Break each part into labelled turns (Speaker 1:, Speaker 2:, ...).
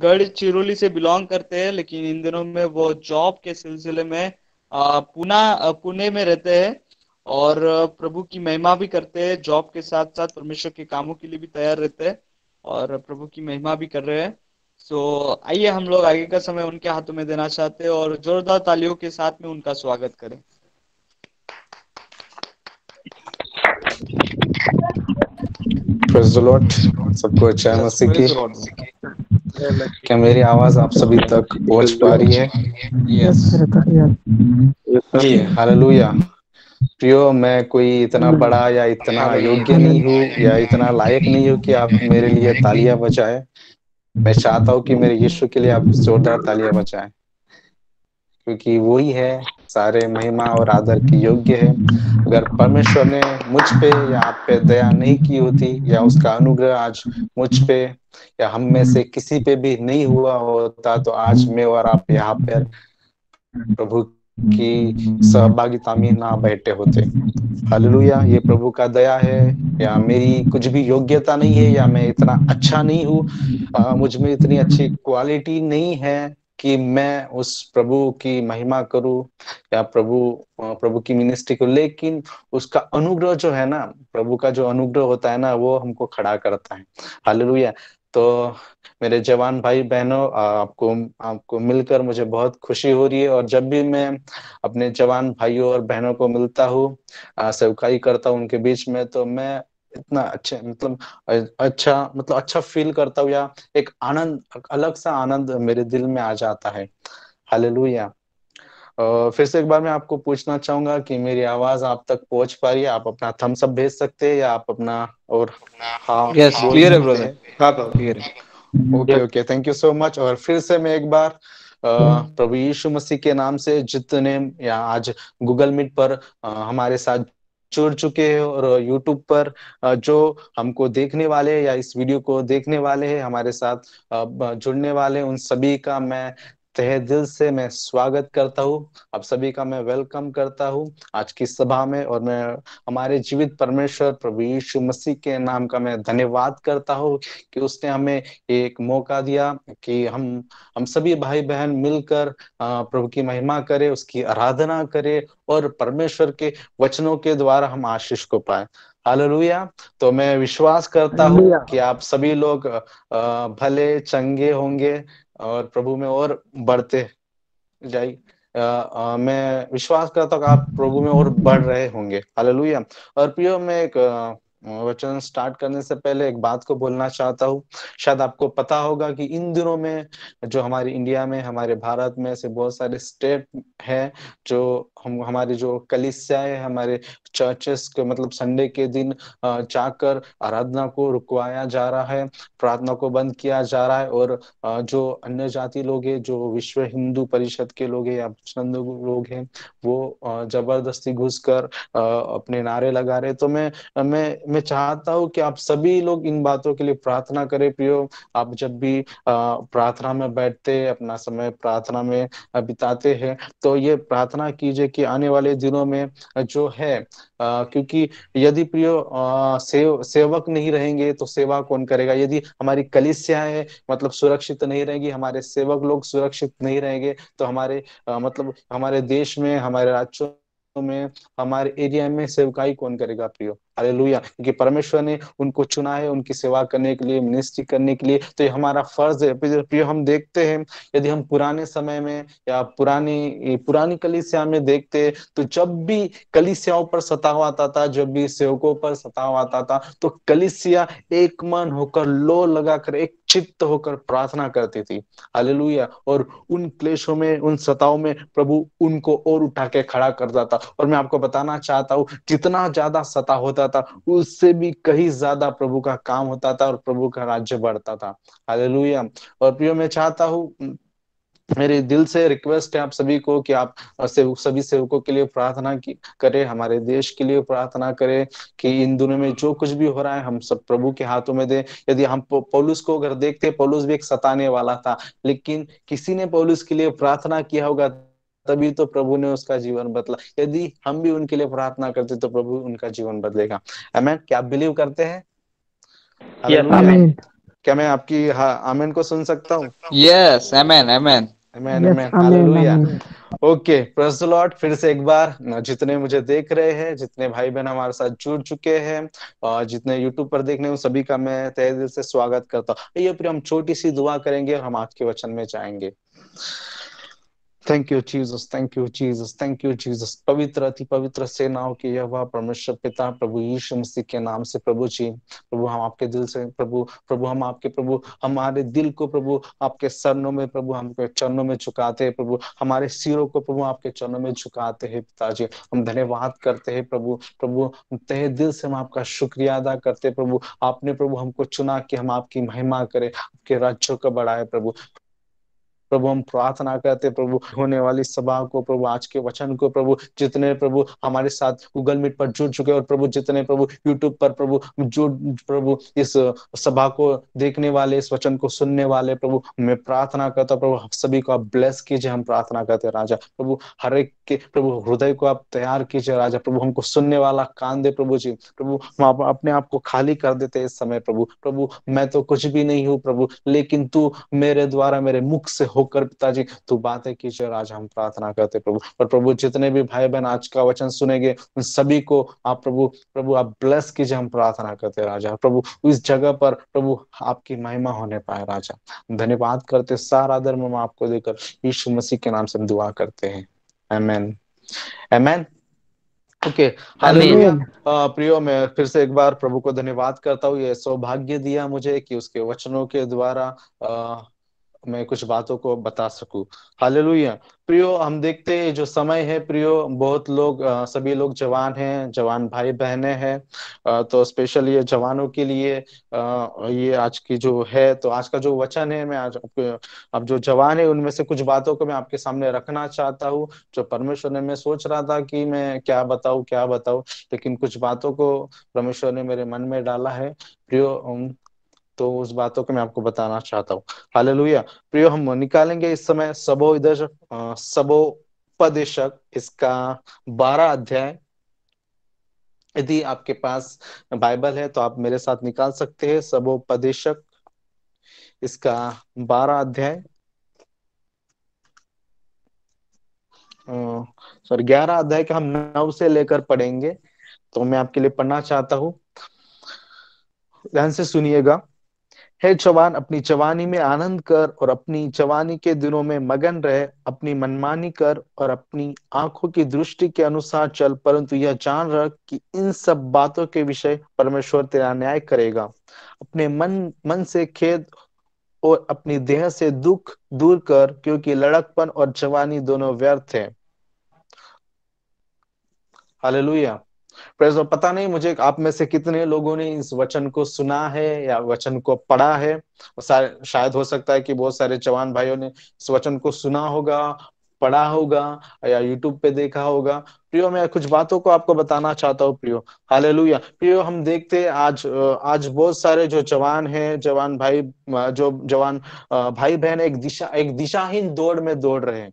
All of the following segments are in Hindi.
Speaker 1: गढ़चिरौली से बिलोंग करते हैं लेकिन इन दिनों में वो जॉब के सिलसिले में पुना पुणे में रहते हैं और प्रभु की महिमा भी करते हैं जॉब के साथ साथ परमेश्वर के कामों के लिए भी तैयार रहते हैं और प्रभु की महिमा भी कर रहे हैं सो आइए हम लोग आगे का समय उनके हाथों में देना चाहते हैं और जोरदार तालियों के साथ में उनका स्वागत करें
Speaker 2: सबको अच्छा मसीह की क्या मेरी आवाज आप सभी तक पहुंच पा रही है यस जी हालेलुया प्रियो मैं कोई इतना बड़ा या इतना योग्य नहीं हूँ या इतना लायक नहीं हूँ कि आप मेरे लिए तालियां बचाए मैं चाहता हूँ कि मेरे यीशु के लिए आप जोरदार तालियां बचाए क्योंकि ही है सारे महिमा और आदर की योग्य है अगर परमेश्वर ने मुझ पे या आप पे दया नहीं की होती या उसका अनुग्रह आज मुझ पे या हम में से किसी पे भी नहीं हुआ होता तो आज मैं और आप यहाँ पर प्रभु की सहभागिता में ना बैठे होते हालेलुया ये प्रभु का दया है या मेरी कुछ भी योग्यता नहीं है या मैं इतना अच्छा नहीं हूँ मुझ में इतनी अच्छी क्वालिटी नहीं है कि मैं उस प्रभु की महिमा करूं या प्रभु प्रभु की मिनिस्ट्री को लेकिन उसका अनुग्रह जो है ना प्रभु का जो अनुग्रह होता है ना वो हमको खड़ा करता है हालेलुया तो मेरे जवान भाई बहनों आपको आपको मिलकर मुझे बहुत खुशी हो रही है और जब भी मैं अपने जवान भाइयों और बहनों को मिलता हूँ सेवकाई करता हूँ उनके बीच में तो मैं इतना अच्छे मतलब अच्छा मतलब अच्छा फील करता हूँ या एक आनंद अलग सा आनंद मेरे दिल में आ जाता है हालेलुया फिर से एक बार मैं आपको पूछना चाहूंगा कि मेरी आवाज आप तक पहुंच पा रही है आप अपना थम सब भेज सकते हैं या आप अपना और यस हाँ, क्लियर है brother clear okay okay thank you so much और फिर से मैं एक बार प्रभु यीशु मसीह के नाम से जितने या आज गूगल मीट पर हमारे साथ जुड़ चुके हैं और यूट्यूब पर जो हमको देखने वाले या इस वीडियो को देखने वाले हैं हमारे साथ जुड़ने वाले उन सभी का मैं तहे दिल से मैं स्वागत करता हूँ आप सभी का मैं वेलकम करता हूँ आज की सभा में और मैं हमारे जीवित परमेश्वर प्रभु यीशु मसीह के नाम का मैं धन्यवाद करता हूँ कि उसने हमें एक मौका दिया कि हम हम सभी भाई बहन मिलकर प्रभु की महिमा करें उसकी आराधना करें और परमेश्वर के वचनों के द्वारा हम आशीष को पाए हालेलुया तो मैं विश्वास करता हूँ कि आप सभी लोग भले चंगे होंगे और प्रभु में और बढ़ते जाए मैं विश्वास करता हूँ आप प्रभु में और बढ़ रहे होंगे हालेलुया और प्रियो मैं एक वचन स्टार्ट करने से पहले एक बात को बोलना चाहता हूँ शायद आपको पता होगा कि इन दिनों में जो हमारे इंडिया में हमारे भारत में ऐसे बहुत सारे स्टेट हैं जो हम हमारे जो कलिसिया है हमारे चर्चेस के मतलब संडे के दिन जाकर आराधना को रुकवाया जा रहा है प्रार्थना को बंद किया जा रहा है और जो अन्य जाति लोग है जो विश्व हिंदू परिषद के लोग है या लोग हैं वो जबरदस्ती घुस कर अपने नारे लगा रहे तो मैं मैं मैं चाहता हूँ कि आप सभी लोग इन बातों के लिए प्रार्थना करें प्रियो आप जब भी प्रार्थना में बैठते अपना समय प्रार्थना में बिताते हैं तो ये प्रार्थना कीजिए कि आने वाले दिनों में जो है आ, क्योंकि यदि प्रियो सेव, सेवक नहीं रहेंगे तो सेवा कौन करेगा यदि हमारी है मतलब सुरक्षित नहीं रहेगी हमारे सेवक लोग सुरक्षित नहीं रहेंगे तो हमारे आ, मतलब हमारे देश में हमारे राज्यों में हमारे एरिया में सेवकाई कौन करेगा प्रियो अरे क्योंकि परमेश्वर ने उनको चुना है उनकी सेवा करने के लिए मिनिस्ट्री करने के लिए तो ये हमारा फर्ज है प्रियो हम देखते हैं यदि हम पुराने समय में या पुरानी पुरानी कलिसिया में देखते हैं तो जब भी कलिसियाओं पर सताव आता था जब भी सेवकों पर सताव आता था तो कलिसिया एक मन होकर लो लगाकर एक चित्त होकर प्रार्थना करती थी हालेलुया और उन क्लेशों में उन सताओं में प्रभु उनको और उठा के खड़ा करता था और मैं आपको बताना चाहता हूँ कितना ज्यादा सता होता होता था उससे भी कहीं ज्यादा प्रभु का काम होता था और प्रभु का राज्य बढ़ता था हालेलुया और प्रियो मैं चाहता हूँ मेरे दिल से रिक्वेस्ट है आप सभी को कि आप सेवक सभी सेवकों के लिए प्रार्थना की करें हमारे देश के लिए प्रार्थना करें कि इन दिनों में जो कुछ भी हो रहा है हम सब प्रभु के हाथों में दे यदि हम पौलुस को अगर देखते पौलुस भी एक सताने वाला था लेकिन किसी ने पौलुस के लिए प्रार्थना किया होगा तभी तो प्रभु ने उसका जीवन बदला यदि हम भी उनके लिए प्रार्थना करते तो प्रभु उनका जीवन बदलेगा अमेन क्या आप बिलीव करते हैं क्या मैं आपकी आमेन हाँ, को सुन सकता हूँ
Speaker 1: yes amen amen hallelujah
Speaker 2: okay praise lord फिर से एक बार जितने मुझे देख रहे हैं जितने भाई बहन हमारे साथ जुड़ चुके हैं और जितने यूट्यूब पर देख रहे हैं सभी का मैं तहे दिल से स्वागत करता हूँ ये फिर हम छोटी सी दुआ करेंगे और हम आपके वचन में जाएंगे thank you Jesus thank you Jesus thank you Jesus पवित्र अति पवित्र सेनाओं के यह परमेश्वर पिता प्रभु यीशु मसीह के नाम से प्रभु जी प्रभु हम आपके दिल से प्रभु प्रभु हम आपके प्रभु हमारे दिल को प्रभु आपके सरनों में प्रभु हमके चरणों में झुकाते हैं प्रभु हमारे सिरों को प्रभु आपके चरणों में झुकाते हैं पिताजी हम धन्यवाद करते हैं प्रभु प्रभु तहे दिल से हम आपका शुक्रिया अदा करते हैं प्रभु आपने प्रभु हमको चुना कि हम आपकी महिमा करें आपके राज्यों का बढ़ाए प्रभु प्रभु हम प्रार्थना करते प्रभु होने वाली सभा को प्रभु आज के वचन को प्रभु जितने प्रभु हमारे साथ गूगल मीट पर जुड़ चुके और प्रभु जितने प्रभु यूट्यूब पर प्रभु जो प्रभु इस सभा को देखने वाले इस वचन को सुनने वाले प्रभु मैं प्रार्थना करता प्रभु आप सभी को आप ब्लेस कीजिए हम प्रार्थना करते राजा प्रभु हर एक के प्रभु हृदय को आप तैयार कीजिए राजा प्रभु हमको सुनने वाला कान दे प्रभु जी प्रभु हम अपने आप को खाली कर देते इस समय प्रभु प्रभु मैं तो कुछ भी नहीं हूँ प्रभु लेकिन तू मेरे द्वारा मेरे मुख से हो होकर पिताजी तू बातें कीजिए और आज हम प्रार्थना करते प्रभु और प्रभु जितने भी भाई बहन आज का वचन सुनेंगे उन सभी को आप प्रभु प्रभु आप ब्लेस कीजिए हम प्रार्थना करते राजा प्रभु इस जगह पर प्रभु आपकी महिमा होने पाए राजा धन्यवाद करते सारा धर्म हम आपको देकर यीशु मसीह के नाम से हम दुआ करते हैं एमेन एमेन ओके okay. प्रियो मैं फिर से एक बार प्रभु को धन्यवाद करता हूँ ये सौभाग्य दिया मुझे कि उसके वचनों के द्वारा मैं कुछ बातों को बता सकूं हाल प्रियो हम देखते हैं जो समय है प्रियो बहुत लोग सभी लोग जवान हैं जवान भाई बहने हैं तो स्पेशल ये जवानों के लिए ये आज की जो है तो आज का जो वचन है मैं आज आपको अब जो जवान है उनमें से कुछ बातों को मैं आपके सामने रखना चाहता हूँ जो परमेश्वर ने मैं सोच रहा था कि मैं क्या बताऊ क्या बताऊ लेकिन कुछ बातों को परमेश्वर ने मेरे मन में डाला है प्रियो तो उस बातों को मैं आपको बताना चाहता हूँ लुहिया प्रियो हम निकालेंगे इस समय सबो इधर सबो पदेशक इसका बारह अध्याय यदि आपके पास बाइबल है तो आप मेरे साथ निकाल सकते हैं सबो पदेशक इसका बारह अध्याय सॉरी ग्यारह अध्याय का हम नौ से लेकर पढ़ेंगे तो मैं आपके लिए पढ़ना चाहता हूं ध्यान से सुनिएगा हे चवान अपनी चवानी में आनंद कर और अपनी चवानी के दिनों में मगन रहे अपनी मनमानी कर और अपनी आंखों की दृष्टि के अनुसार चल परंतु यह जान रख कि इन सब बातों के विषय परमेश्वर तेरा न्याय करेगा अपने मन मन से खेद और अपनी देह से दुख दूर कर क्योंकि लड़कपन और जवानी दोनों व्यर्थ है हालेलुया प्रेज पता नहीं मुझे आप में से कितने लोगों ने इस वचन को सुना है या वचन को पढ़ा है शायद हो सकता है कि बहुत सारे जवान भाइयों ने इस वचन को सुना होगा पढ़ा होगा या यूट्यूब पे देखा होगा प्रियो मैं कुछ बातों को आपको बताना चाहता हूँ प्रियो हालेलुया प्रियो हम देखते हैं आज आज बहुत सारे जो जवान हैं जवान भाई जो जवान भाई बहन एक दिशा एक दिशाहीन दौड़ में दौड़ रहे हैं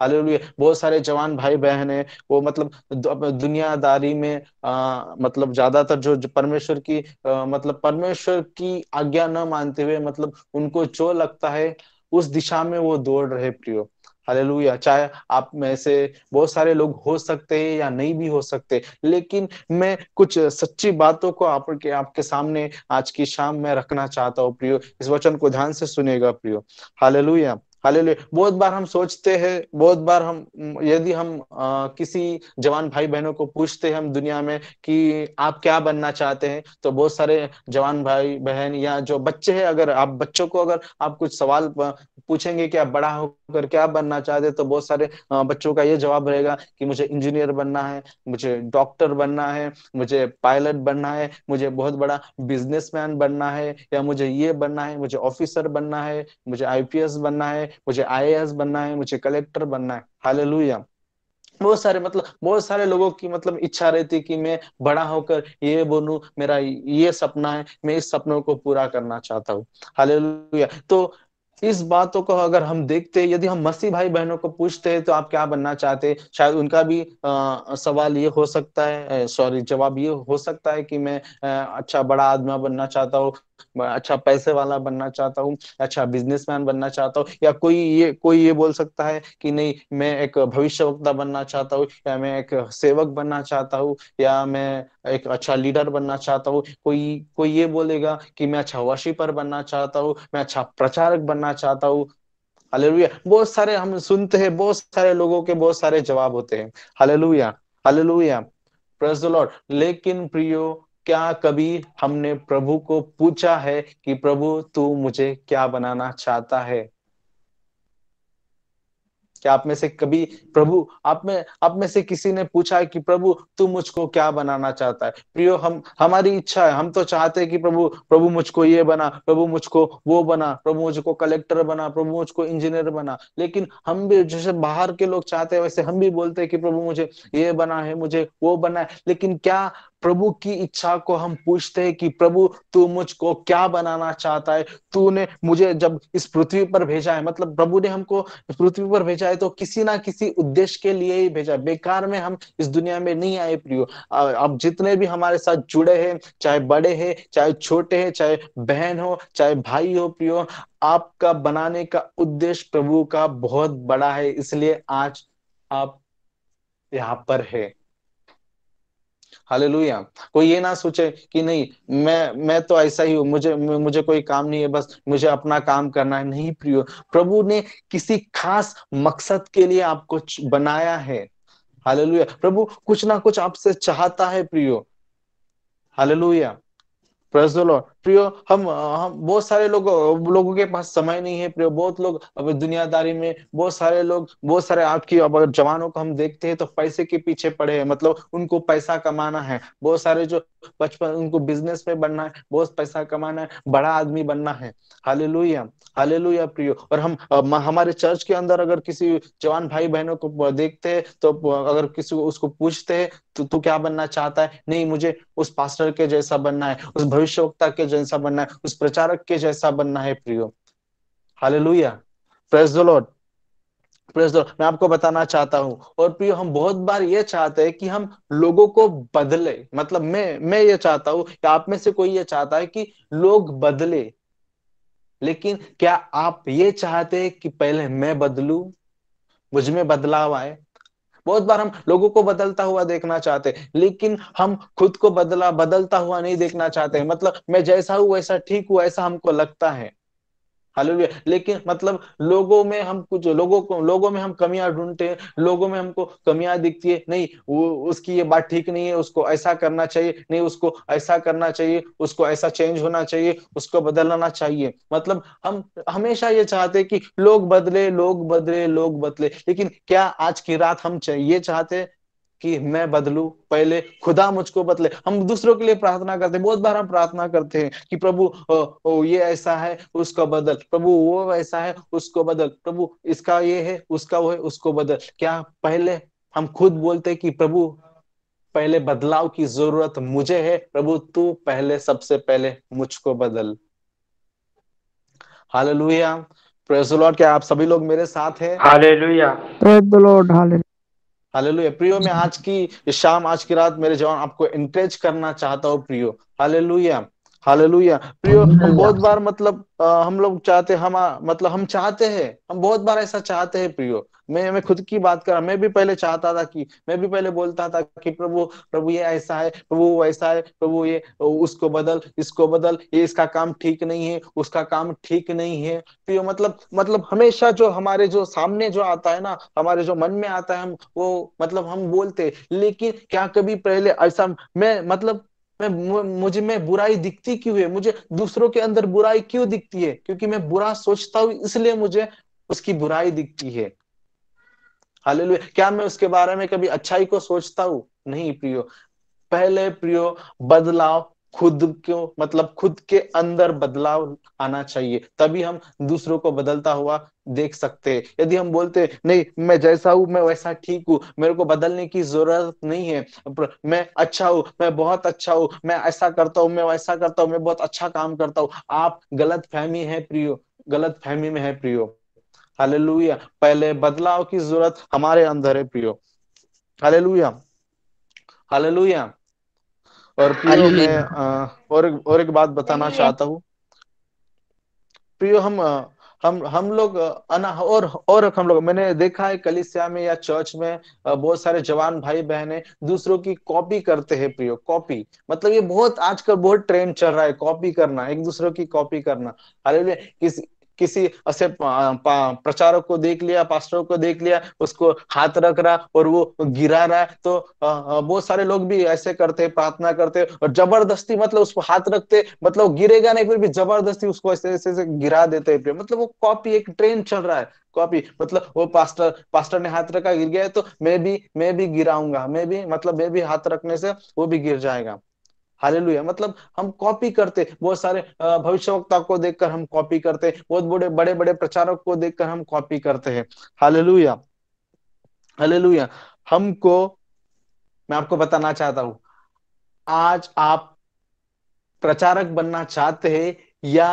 Speaker 2: हालेलुया बहुत सारे जवान भाई बहन है वो मतलब दुनियादारी में आ, मतलब ज्यादातर जो, परमेश्वर की आ, मतलब परमेश्वर की आज्ञा न मानते हुए मतलब उनको जो लगता है उस दिशा में वो दौड़ रहे प्रियो हालेलुया चाहे आप में से बहुत सारे लोग हो सकते हैं या नहीं भी हो सकते लेकिन मैं कुछ सच्ची बातों को आपके आपके सामने आज की शाम में रखना चाहता हूँ प्रियो इस वचन को ध्यान से सुनेगा प्रियो हालेलुया हालेलुया बहुत बार हम सोचते हैं बहुत बार हम यदि हम आ, किसी जवान भाई बहनों को पूछते हैं हम दुनिया में कि आप क्या बनना चाहते हैं तो बहुत सारे जवान भाई बहन या जो बच्चे हैं अगर आप बच्चों को अगर आप कुछ सवाल पूछेंगे कि आप बड़ा होकर क्या बनना चाहते हैं तो बहुत सारे बच्चों का ये जवाब रहेगा कि मुझे इंजीनियर बनना है मुझे डॉक्टर बनना है मुझे पायलट बनना है मुझे बहुत बड़ा बिजनेसमैन बनना है या मुझे ये बनना है मुझे ऑफिसर बनना है मुझे आईपीएस बनना है मुझे आई बनना है मुझे कलेक्टर बनना है हालेलुया बहुत सारे मतलब बहुत सारे लोगों की मतलब इच्छा रहती कि मैं बड़ा होकर ये बोलू मेरा ये सपना है मैं इस सपनों को पूरा करना चाहता हूँ हालेलुया तो इस बातों को अगर हम देखते यदि हम मसीह भाई बहनों को पूछते हैं तो आप क्या बनना चाहते शायद उनका भी आ, सवाल ये हो सकता है सॉरी जवाब ये हो सकता है कि मैं आ, अच्छा बड़ा आदमी बनना चाहता हूँ अच्छा पैसे वाला बनना चाहता हूँ अच्छा बिजनेसमैन बनना चाहता हूँ या कोई ये कोई ये बोल सकता है कि नहीं मैं एक भविष्य वक्ता बनना चाहता हूँ या मैं एक सेवक बनना चाहता हूँ या मैं एक अच्छा लीडर बनना चाहता हूँ कोई कोई ये बोलेगा कि मैं अच्छा वशीपर बनना चाहता हूँ मैं अच्छा प्रचारक बनना चाहता हूँ हालेलुया बहुत सारे हम सुनते हैं बहुत सारे लोगों के बहुत सारे जवाब होते हैं hallelujah hallelujah praise the lord लेकिन प्रियो क्या कभी हमने प्रभु को पूछा है कि प्रभु तू मुझे क्या बनाना चाहता है क्या आप में से कभी प्रभु आप में आप में से किसी ने पूछा है कि प्रभु तू मुझको क्या बनाना चाहता है प्रियो हम हमारी इच्छा है हम तो चाहते हैं कि प्रभु प्रभु मुझको ये बना प्रभु मुझको वो बना प्रभु मुझको कलेक्टर बना प्रभु मुझको इंजीनियर बना लेकिन हम भी जैसे बाहर के लोग चाहते हैं वैसे हम भी बोलते हैं कि प्रभु मुझे ये बना है मुझे वो बना है लेकिन क्या प्रभु की इच्छा को हम पूछते हैं कि प्रभु तू मुझको क्या बनाना चाहता है तूने मुझे जब इस पृथ्वी पर भेजा है मतलब प्रभु ने हमको पृथ्वी पर भेजा है तो किसी ना किसी उद्देश्य के लिए ही भेजा है बेकार में हम इस दुनिया में नहीं आए प्रियो अब जितने भी हमारे साथ जुड़े हैं चाहे बड़े हैं चाहे छोटे हैं चाहे बहन हो चाहे भाई हो प्रियो आपका बनाने का उद्देश्य प्रभु का बहुत बड़ा है इसलिए आज आप यहाँ पर है हालेलुया कोई ये ना सोचे कि नहीं मैं मैं तो ऐसा ही हूं मुझे मुझे कोई काम नहीं है बस मुझे अपना काम करना है नहीं प्रियो प्रभु ने किसी खास मकसद के लिए आपको बनाया है हालेलुया प्रभु कुछ ना कुछ आपसे चाहता है प्रियो हालेलुया प्रियो हम हम बहुत सारे लोग लोगों के पास समय नहीं है प्रियो बहुत लोग अभी दुनियादारी में बहुत सारे लोग बहुत सारे आपकी अब जवानों को हम देखते हैं तो पैसे के पीछे पड़े हैं मतलब उनको पैसा कमाना है बहुत सारे जो बचपन उनको बिजनेस में बनना है बहुत पैसा कमाना है बड़ा आदमी बनना है हाले लुया हाले लुया प्रियो और हम हमारे चर्च के अंदर अगर किसी जवान भाई बहनों को देखते हैं तो अगर किसी को उसको पूछते हैं तो तू तो क्या बनना चाहता है नहीं मुझे उस पास्टर के जैसा बनना है उस भविष्यवक्ता के जैसा बनना है उस प्रचारक के जैसा बनना है प्रियो hallelujah praise lord praise the मैं आपको बताना चाहता हूं और प्रियो हम बहुत बार ये चाहते हैं कि हम लोगों को बदले मतलब मैं मैं ये चाहता हूं कि आप में से कोई ये चाहता है कि लोग बदले लेकिन क्या आप ये चाहते हैं कि पहले मैं बदलू मुझ में बदलाव आए बहुत बार हम लोगों को बदलता हुआ देखना चाहते लेकिन हम खुद को बदला बदलता हुआ नहीं देखना चाहते मतलब मैं जैसा हूं वैसा ठीक हूं ऐसा हमको लगता है हालेलुया लेकिन मतलब लोगों में हम कुछ लोगों को लोगों में हम कमियां ढूंढते हैं लोगों में हमको कमियां दिखती है नहीं वो उसकी ये बात ठीक नहीं है उसको ऐसा करना चाहिए नहीं उसको ऐसा करना चाहिए उसको ऐसा चेंज होना चाहिए उसको बदलना चाहिए मतलब हम हमेशा ये चाहते कि लोग बदले लोग बदले लोग बदले लेकिन क्या आज की रात हम ये चाहते कि मैं बदलू पहले खुदा मुझको बदले हम दूसरों के लिए प्रार्थना करते हैं बहुत बार हम प्रार्थना करते हैं कि प्रभु ओ, ओ, ये ऐसा है उसको बदल प्रभु वो ऐसा है उसको बदल प्रभु इसका ये है उसका वो है उसको बदल क्या पहले हम खुद बोलते कि प्रभु पहले बदलाव की जरूरत मुझे है प्रभु तू पहले सबसे पहले मुझको बदल हालेलुया प्रेज लॉर्ड क्या आप सभी लोग मेरे साथ हैं hallelujah
Speaker 1: praise lord hallelujah
Speaker 2: hallelujah प्रियो मैं आज की शाम आज की रात मेरे जवान आपको एनकरेज करना चाहता हूँ प्रियो हालेलुया हालेलुया प्रियो बहुत बार मतलब आ, हम लोग चाहते हम आ, मतलब हम चाहते हैं हम बहुत बार ऐसा चाहते हैं प्रियो मैं मैं खुद की बात कर मैं भी पहले चाहता था कि मैं भी पहले बोलता था कि प्रभु प्रभु ये ऐसा है प्रभु वैसा है प्रभु ये उसको बदल इसको बदल ये इसका काम ठीक नहीं है उसका काम ठीक नहीं है प्रियो मतलब मतलब हमेशा जो हमारे जो सामने जो आता है ना हमारे जो मन में आता है हम वो मतलब हम बोलते लेकिन क्या कभी पहले ऐसा मैं मतलब मैं मुझे मैं बुराई दिखती क्यों है मुझे दूसरों के अंदर बुराई क्यों दिखती है क्योंकि मैं बुरा सोचता हूं इसलिए मुझे उसकी बुराई दिखती है हाल क्या मैं उसके बारे में कभी अच्छाई को सोचता हूं नहीं प्रियो पहले प्रियो बदलाव खुद क्यों मतलब खुद के अंदर बदलाव आना चाहिए तभी हम दूसरों को बदलता हुआ देख सकते हैं यदि हम बोलते नहीं मैं जैसा हूं मैं वैसा ठीक हूं मेरे को बदलने की जरूरत नहीं है मैं अच्छा हूं मैं बहुत अच्छा हूँ मैं ऐसा करता हूं मैं वैसा करता हूं मैं बहुत अच्छा काम करता हूं आप गलत फहमी है प्रियो गलत फहमी में है प्रियो हालेलुया पहले बदलाव की जरूरत हमारे अंदर है प्रियो हालेलुया हालेलुया और प्रियो मैं और और एक बात बताना चाहता हूँ प्रियो हम हम हम लोग अना और और हम लोग मैंने देखा है कलिसिया में या चर्च में बहुत सारे जवान भाई बहने दूसरों की कॉपी करते हैं प्रियो कॉपी मतलब ये बहुत आजकल बहुत ट्रेंड चल रहा है कॉपी करना एक दूसरों की कॉपी करना अरे किसी किसी ऐसे प्रचारक को देख लिया पास्टर को देख लिया उसको हाथ रख रहा और वो गिरा रहा है तो बहुत सारे लोग भी ऐसे करते प्रार्थना करते और जबरदस्ती मतलब उसको हाथ रखते मतलब गिरेगा नहीं फिर भी जबरदस्ती उसको ऐसे ऐसे ऐसे गिरा देते हैं मतलब वो कॉपी एक ट्रेन चल रहा है कॉपी मतलब वो पास्टर पास्टर ने हाथ रखा गिर गया तो मैं भी मैं भी गिराऊंगा मैं भी मतलब मैं भी हाथ रखने से वो भी गिर जाएगा हालेलुया मतलब हम कॉपी करते बहुत सारे भविष्यवक्ता को देखकर हम कॉपी करते बहुत बड़े बड़े बड़े प्रचारक को देखकर हम कॉपी करते हैं हालेलुया हालेलुया हमको मैं आपको बताना चाहता हूं आज आप प्रचारक बनना चाहते हैं या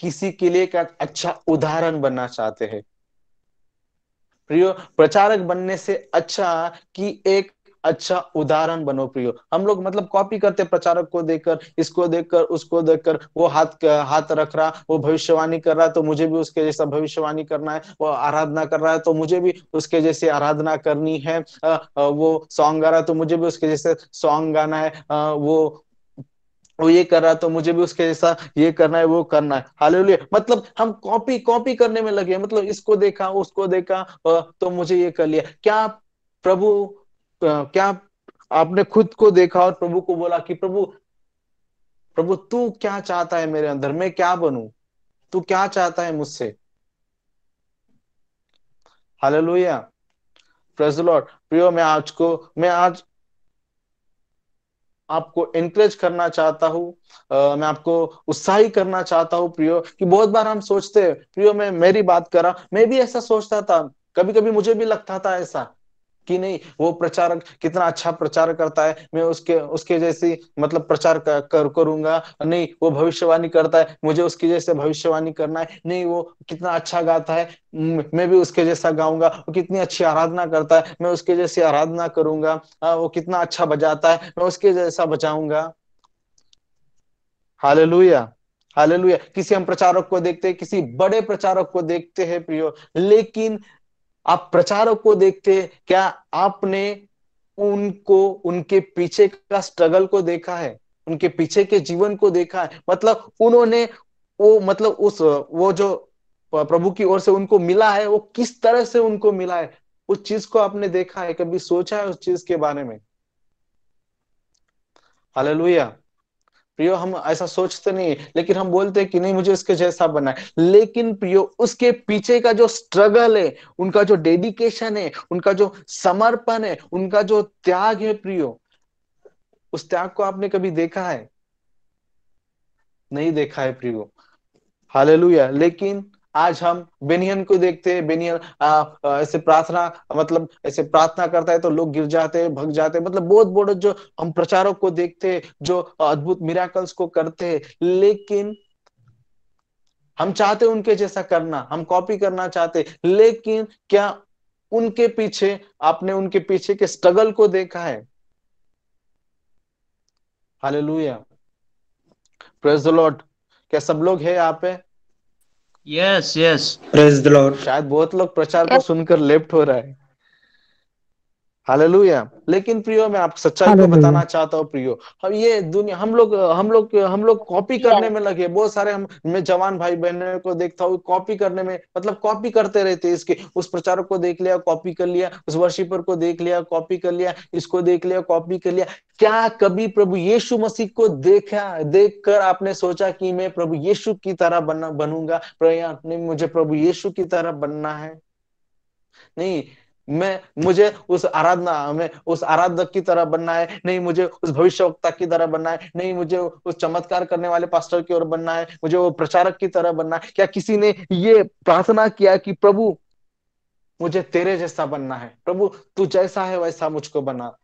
Speaker 2: किसी के लिए का अच्छा उदाहरण बनना चाहते हैं प्रचारक बनने से अच्छा कि एक अच्छा उदाहरण बनो प्रियो हम लोग मतलब कॉपी करते प्रचारक को देखकर इसको देखकर उसको देखकर वो हाथ हाथ रख रहा वो भविष्यवाणी कर रहा है तो मुझे भी उसके जैसा भविष्यवाणी करना है वो आराधना कर रहा है तो मुझे भी उसके जैसे आराधना करनी है वो सॉन्ग गा रहा है तो मुझे भी उसके जैसे सॉन्ग गाना है वो वो ये कर रहा है तो मुझे भी उसके जैसा ये करना है वो करना है ही मतलब हम कॉपी कॉपी करने में लगे मतलब इसको देखा उसको देखा तो मुझे ये कर लिया क्या प्रभु क्या आपने खुद को देखा और प्रभु को बोला कि प्रभु प्रभु तू क्या चाहता है मेरे अंदर मैं क्या बनू तू क्या चाहता है मुझसे हालेलुया प्रेज लॉर्ड प्रियो मैं आज को मैं आज आपको एनकरेज करना चाहता हूँ मैं आपको उत्साही करना चाहता हूँ प्रियो कि बहुत बार हम सोचते हैं प्रियो मैं मेरी बात करा मैं भी ऐसा सोचता था कभी कभी मुझे भी लगता था ऐसा कि नहीं वो प्रचारक कितना अच्छा प्रचार करता है मैं उसके उसके जैसी मतलब प्रचार कर, करूंगा नहीं वो भविष्यवाणी करता है मुझे उसके जैसे भविष्यवाणी करना है नहीं वो कितना अच्छा गाता है मैं भी उसके जैसा गाऊंगा वो कितनी अच्छी आराधना करता है मैं उसके जैसी आराधना करूंगा वो कितना अच्छा बजाता है मैं उसके जैसा बजाऊंगा हाल हालेलुया किसी हम प्रचारक को देखते हैं किसी बड़े प्रचारक को देखते हैं प्रियो लेकिन आप प्रचारक को देखते हैं क्या आपने उनको उनके पीछे का स्ट्रगल को देखा है उनके पीछे के जीवन को देखा है मतलब उन्होंने वो मतलब उस वो जो प्रभु की ओर से उनको मिला है वो किस तरह से उनको मिला है उस चीज को आपने देखा है कभी सोचा है उस चीज के बारे में हालेलुया प्रियो हम ऐसा सोचते नहीं है लेकिन हम बोलते हैं कि नहीं मुझे उसके जैसा बनना है लेकिन प्रियो उसके पीछे का जो स्ट्रगल है उनका जो डेडिकेशन है उनका जो समर्पण है उनका जो त्याग है प्रियो उस त्याग को आपने कभी देखा है नहीं देखा है प्रियो हालेलुया लेकिन आज हम बेनियन को देखते हैं बेनियन ऐसे प्रार्थना मतलब ऐसे प्रार्थना करता है तो लोग गिर जाते हैं भग जाते हैं मतलब बहुत बड़े जो हम प्रचारों को देखते हैं जो अद्भुत मिराकल्स को करते हैं लेकिन हम चाहते उनके जैसा करना हम कॉपी करना चाहते लेकिन क्या उनके पीछे आपने उनके पीछे के स्ट्रगल को देखा है हालेलुया प्रेज द लॉर्ड क्या सब लोग है यहाँ पे
Speaker 1: yes yes praise the lord
Speaker 2: शायद बहुत लोग प्रचार को सुनकर लेफ्ट हो रहा है हालेलुया लेकिन प्रियो मैं आप सच्चाई को बताना चाहता हूँ प्रियो हम ये दुनिया हम लोग हम लोग हम लोग कॉपी करने में लगे बहुत सारे हम मैं जवान भाई बहनों को देखता हूँ कॉपी करने में मतलब कॉपी करते रहते हैं इसके उस प्रचारक को देख लिया कॉपी कर लिया उस वर्षिपर को देख लिया कॉपी कर लिया इसको देख लिया कॉपी कर लिया क्या कभी प्रभु यीशु मसीह को देखा देख कर आपने सोचा कि मैं प्रभु यीशु की तरह बना बनूंगा मुझे प्रभु यीशु की तरह बनना है नहीं मैं मुझे उस आराधना में उस आराधक की तरह बनना है नहीं मुझे उस भविष्यवक्ता की तरह बनना है नहीं मुझे उस चमत्कार करने वाले पास्टर की ओर बनना है मुझे वो प्रचारक की तरह बनना है क्या किसी ने ये प्रार्थना किया कि प्रभु मुझे तेरे जैसा बनना है प्रभु तू जैसा है वैसा मुझको बना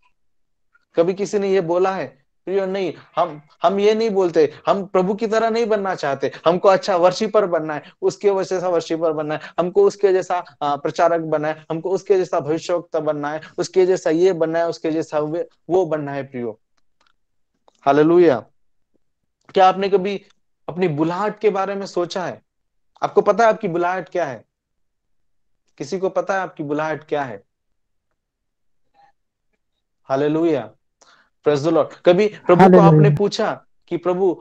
Speaker 2: कभी किसी ने ये बोला है प्रियो नहीं हम हम ये नहीं बोलते हम प्रभु की तरह नहीं बनना चाहते हमको अच्छा पर बनना है उसके वर्षी पर बनना है हमको उसके जैसा प्रचारक बनना है हमको उसके जैसा भविष्यवक्ता बनना है उसके जैसा ये बनना है उसके जैसा वो बनना है प्रियो हालेलुया क्या आपने कभी अपनी बुलाहट के बारे में सोचा है आपको पता है आपकी बुलाहट क्या है किसी को पता है आपकी बुलाहट क्या है हालेलुया कभी प्रभु को आपने पूछा कि प्रभु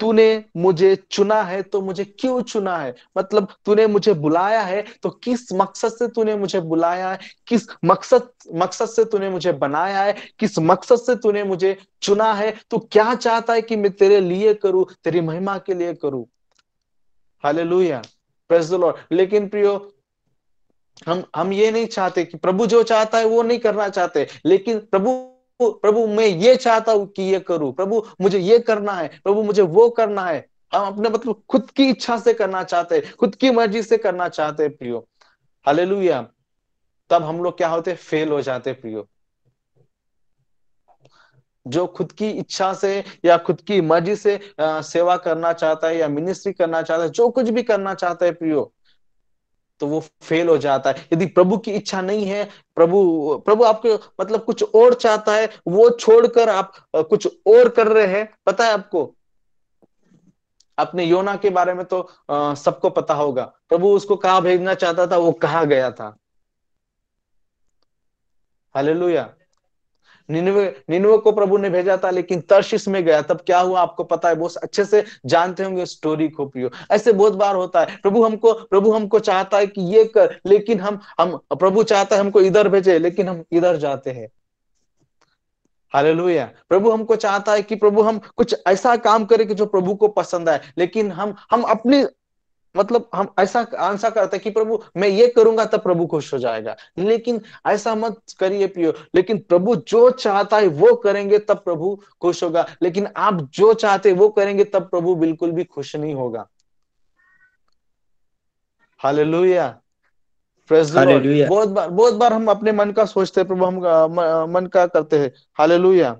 Speaker 2: तूने मुझे चुना है तो मुझे क्यों चुना है मतलब तूने मुझे बुलाया है तो किस मकसद से तूने मुझे बुलाया है किस मकसद मकसद से तूने मुझे बनाया है किस मकसद से तूने मुझे चुना है तो क्या चाहता है कि मैं तेरे लिए करूं तेरी महिमा के लिए करूं हाले लुया लेकिन प्रियो हम हम ये नहीं चाहते कि प्रभु जो चाहता है वो नहीं करना चाहते लेकिन प्रभु प्रभु मैं ये चाहता हूं कि ये करूं प्रभु मुझे ये करना है प्रभु मुझे वो करना है हम अपने मतलब खुद की इच्छा से करना चाहते हैं खुद की मर्जी से करना चाहते हैं प्रियो हले तब हम लोग क्या होते फेल हो जाते प्रियो जो खुद की इच्छा से या खुद की मर्जी से आ, सेवा करना चाहता है या मिनिस्ट्री करना चाहता है जो कुछ भी करना चाहता है प्रियो तो वो फेल हो जाता है यदि प्रभु की इच्छा नहीं है प्रभु प्रभु आपके मतलब कुछ और चाहता है वो छोड़कर आप कुछ और कर रहे हैं पता है आपको अपने योना के बारे में तो सबको पता होगा प्रभु उसको कहा भेजना चाहता था वो कहा गया था हालेलुया निन्वे निन्वे को प्रभु ने भेजा था लेकिन तर्शिस में गया तब क्या हुआ आपको पता है बहुत अच्छे से जानते होंगे स्टोरी को प्रियो ऐसे बहुत बार होता है प्रभु हमको प्रभु हमको चाहता है कि ये कर लेकिन हम हम प्रभु चाहता है हमको इधर भेजे लेकिन हम इधर जाते हैं हालेलुया प्रभु हमको चाहता है कि प्रभु हम कुछ ऐसा काम करें कि जो प्रभु को पसंद आए लेकिन हम हम अपनी मतलब हम ऐसा आंसर करते हैं कि प्रभु मैं ये करूंगा तब तो प्रभु खुश हो जाएगा लेकिन ऐसा मत करिए पियो लेकिन प्रभु जो चाहता है वो करेंगे तब प्रभु खुश होगा लेकिन आप जो चाहते वो करेंगे तब प्रभु बिल्कुल भी खुश नहीं होगा हालेलुया बहुत बार बहुत बार हम अपने मन का सोचते हैं प्रभु हम मन का करते हैं हालेलुया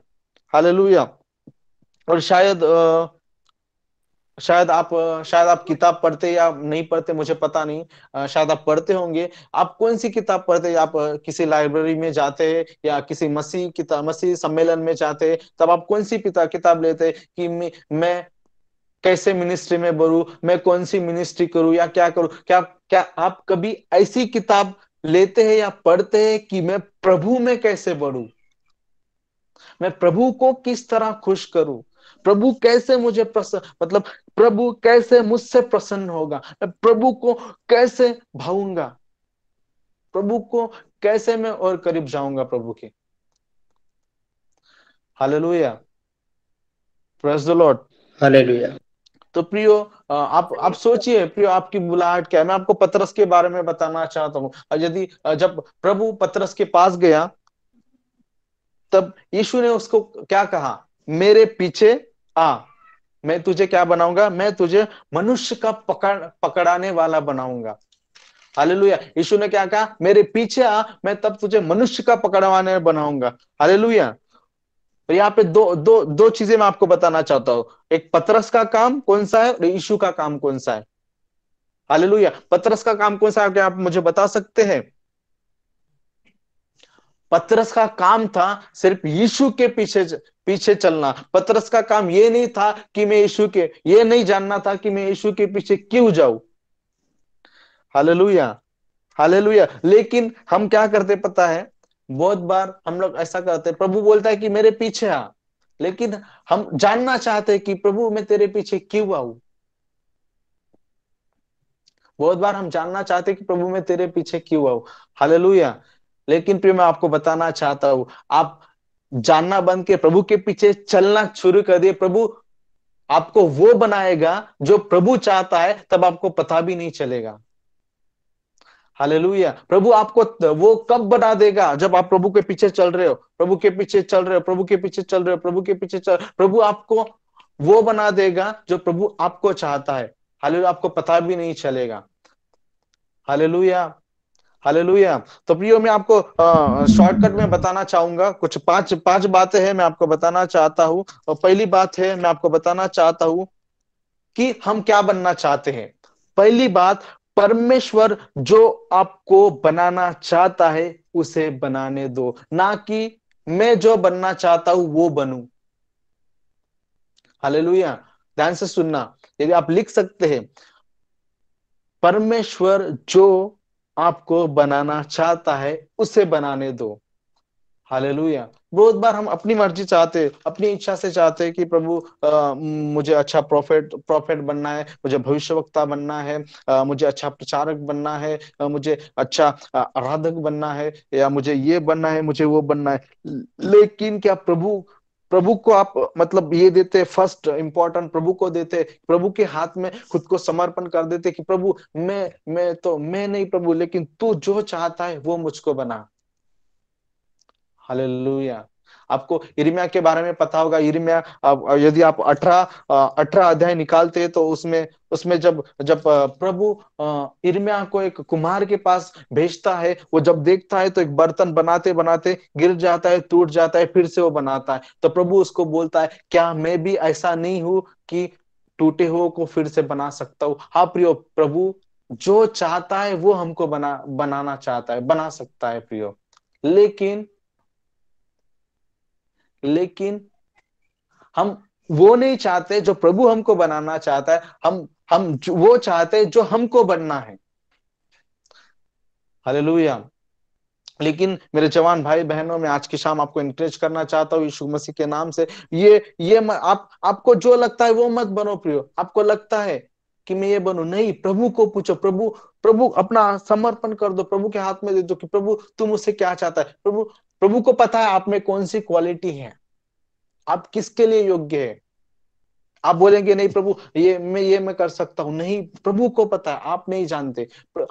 Speaker 2: हाल और शायद आ, शायद आप शायद आप किताब पढ़ते या नहीं पढ़ते मुझे पता नहीं शायद आप पढ़ते होंगे आप कौन सी किताब पढ़ते आप किसी लाइब्रेरी में जाते या किसी मसीह किताब मसीह सम्मेलन में जाते तब आप कौन सी पिता किताब लेते कि मैं कैसे मिनिस्ट्री में बढ़ू मैं कौन सी मिनिस्ट्री करूं या क्या करूं क्या क्या आप कभी ऐसी किताब लेते हैं या पढ़ते हैं कि मैं प्रभु में कैसे बढ़ू मैं प्रभु को किस तरह खुश करूं प्रभु कैसे मुझे प्रसन्न मतलब प्रभु कैसे मुझसे प्रसन्न होगा मैं प्रभु को कैसे भाऊंगा प्रभु को कैसे मैं और करीब जाऊंगा प्रभु के hallelujah praise the lord hallelujah तो प्रियो आप आप सोचिए प्रियो आपकी बुलाहट क्या है मैं आपको पतरस के बारे में बताना चाहता हूं यदि जब प्रभु पतरस के पास गया तब यीशु ने उसको क्या कहा मेरे पीछे आ मैं तुझे क्या बनाऊंगा मैं तुझे मनुष्य का पकड़ पकड़ाने वाला बनाऊंगा हालेलुया यीशु ने क्या कहा मेरे पीछे आ मैं तब तुझे मनुष्य का पकड़वाने बनाऊंगा हालेलुया और तो यहाँ पे दो दो दो चीजें मैं आपको बताना चाहता हूँ एक पतरस का काम कौन सा है और यीशु का काम कौन सा है हालेलुया पतरस का काम कौन सा है क्या आप मुझे बता सकते हैं पतरस का काम था सिर्फ यीशु के पीछे पीछे चलना पतरस का काम ये नहीं था कि मैं यीशु के ये नहीं जानना था कि मैं यीशु के पीछे क्यों जाऊं हालेलुया हालेलुया लेकिन हम क्या करते पता है बहुत बार हम लोग ऐसा करते प्रभु बोलता है कि मेरे पीछे आ लेकिन हम जानना चाहते हैं कि प्रभु मैं तेरे पीछे क्यों आऊ बहुत बार हम जानना चाहते कि प्रभु मैं तेरे पीछे क्यों आऊ हालेलुया लेकिन फिर मैं आपको बताना चाहता हूं आप जानना बंद के प्रभु के पीछे चलना शुरू कर दिए प्रभु आपको वो बनाएगा जो प्रभु चाहता है तब आपको पता भी नहीं चलेगा हालेलुया प्रभु आपको वो कब बना देगा जब आप प्रभु के पीछे चल रहे हो प्रभु के पीछे चल रहे हो प्रभु के पीछे चल रहे हो प्रभु के पीछे चल प्रभु आपको वो बना देगा जो प्रभु आपको चाहता है हालेलुया आपको पता भी नहीं चलेगा हालेलुया हालेलुया तो प्रियो मैं आपको शॉर्टकट में बताना चाहूंगा कुछ पांच पांच बातें हैं मैं आपको बताना चाहता हूँ और पहली बात है मैं आपको बताना चाहता हूँ कि हम क्या बनना चाहते हैं पहली बात परमेश्वर जो आपको बनाना चाहता है उसे बनाने दो ना कि मैं जो बनना चाहता हूं वो बनू हालेलुया ध्यान से सुनना यदि आप लिख सकते हैं परमेश्वर जो आपको बनाना चाहता है उसे बनाने दो हालेलुया बहुत बार हम अपनी मर्जी चाहते अपनी इच्छा से चाहते कि प्रभु आ, मुझे अच्छा प्रॉफिट प्रॉफिट बनना है मुझे भविष्यवक्ता बनना है आ, मुझे अच्छा प्रचारक बनना है आ, मुझे अच्छा आराधक बनना है या मुझे ये बनना है मुझे वो बनना है लेकिन क्या प्रभु प्रभु को आप मतलब ये देते फर्स्ट इंपॉर्टेंट प्रभु को देते प्रभु के हाथ में खुद को समर्पण कर देते कि प्रभु मैं मैं तो मैं नहीं प्रभु लेकिन तू जो चाहता है वो मुझको बना हालेलुया आपको इरिम्या के बारे में पता होगा इरिम्या यदि आप अठारह अठारह अध्याय निकालते हैं तो उसमें उसमें जब जब प्रभु इरम्या को एक कुमार के पास भेजता है वो जब देखता है तो एक बर्तन बनाते बनाते गिर जाता है टूट जाता है फिर से वो बनाता है तो प्रभु उसको बोलता है क्या मैं भी ऐसा नहीं हूं कि टूटे हुए को फिर से बना सकता हूँ हाँ प्रियो प्रभु जो चाहता है वो हमको बना बनाना चाहता है बना सकता है प्रियो लेकिन लेकिन हम वो नहीं चाहते जो प्रभु हमको बनाना चाहता है हम हम वो चाहते जो हमको बनना है हालेलुया लेकिन मेरे जवान भाई बहनों में आज की शाम आपको इंकरेज करना चाहता हूँ यीशु मसीह के नाम से ये ये म, आप आपको जो लगता है वो मत बनो प्रियो आपको लगता है कि मैं ये बनू नहीं प्रभु को पूछो प्रभु प्रभु अपना समर्पण कर दो प्रभु के हाथ में दे दो कि प्रभु तुम उसे क्या चाहता है प्रभु प्रभु को पता है आप में कौन सी क्वालिटी है आप किसके लिए योग्य है आप बोलेंगे नहीं प्रभु ये मैं ये मैं कर सकता हूं नहीं प्रभु को पता है आप नहीं जानते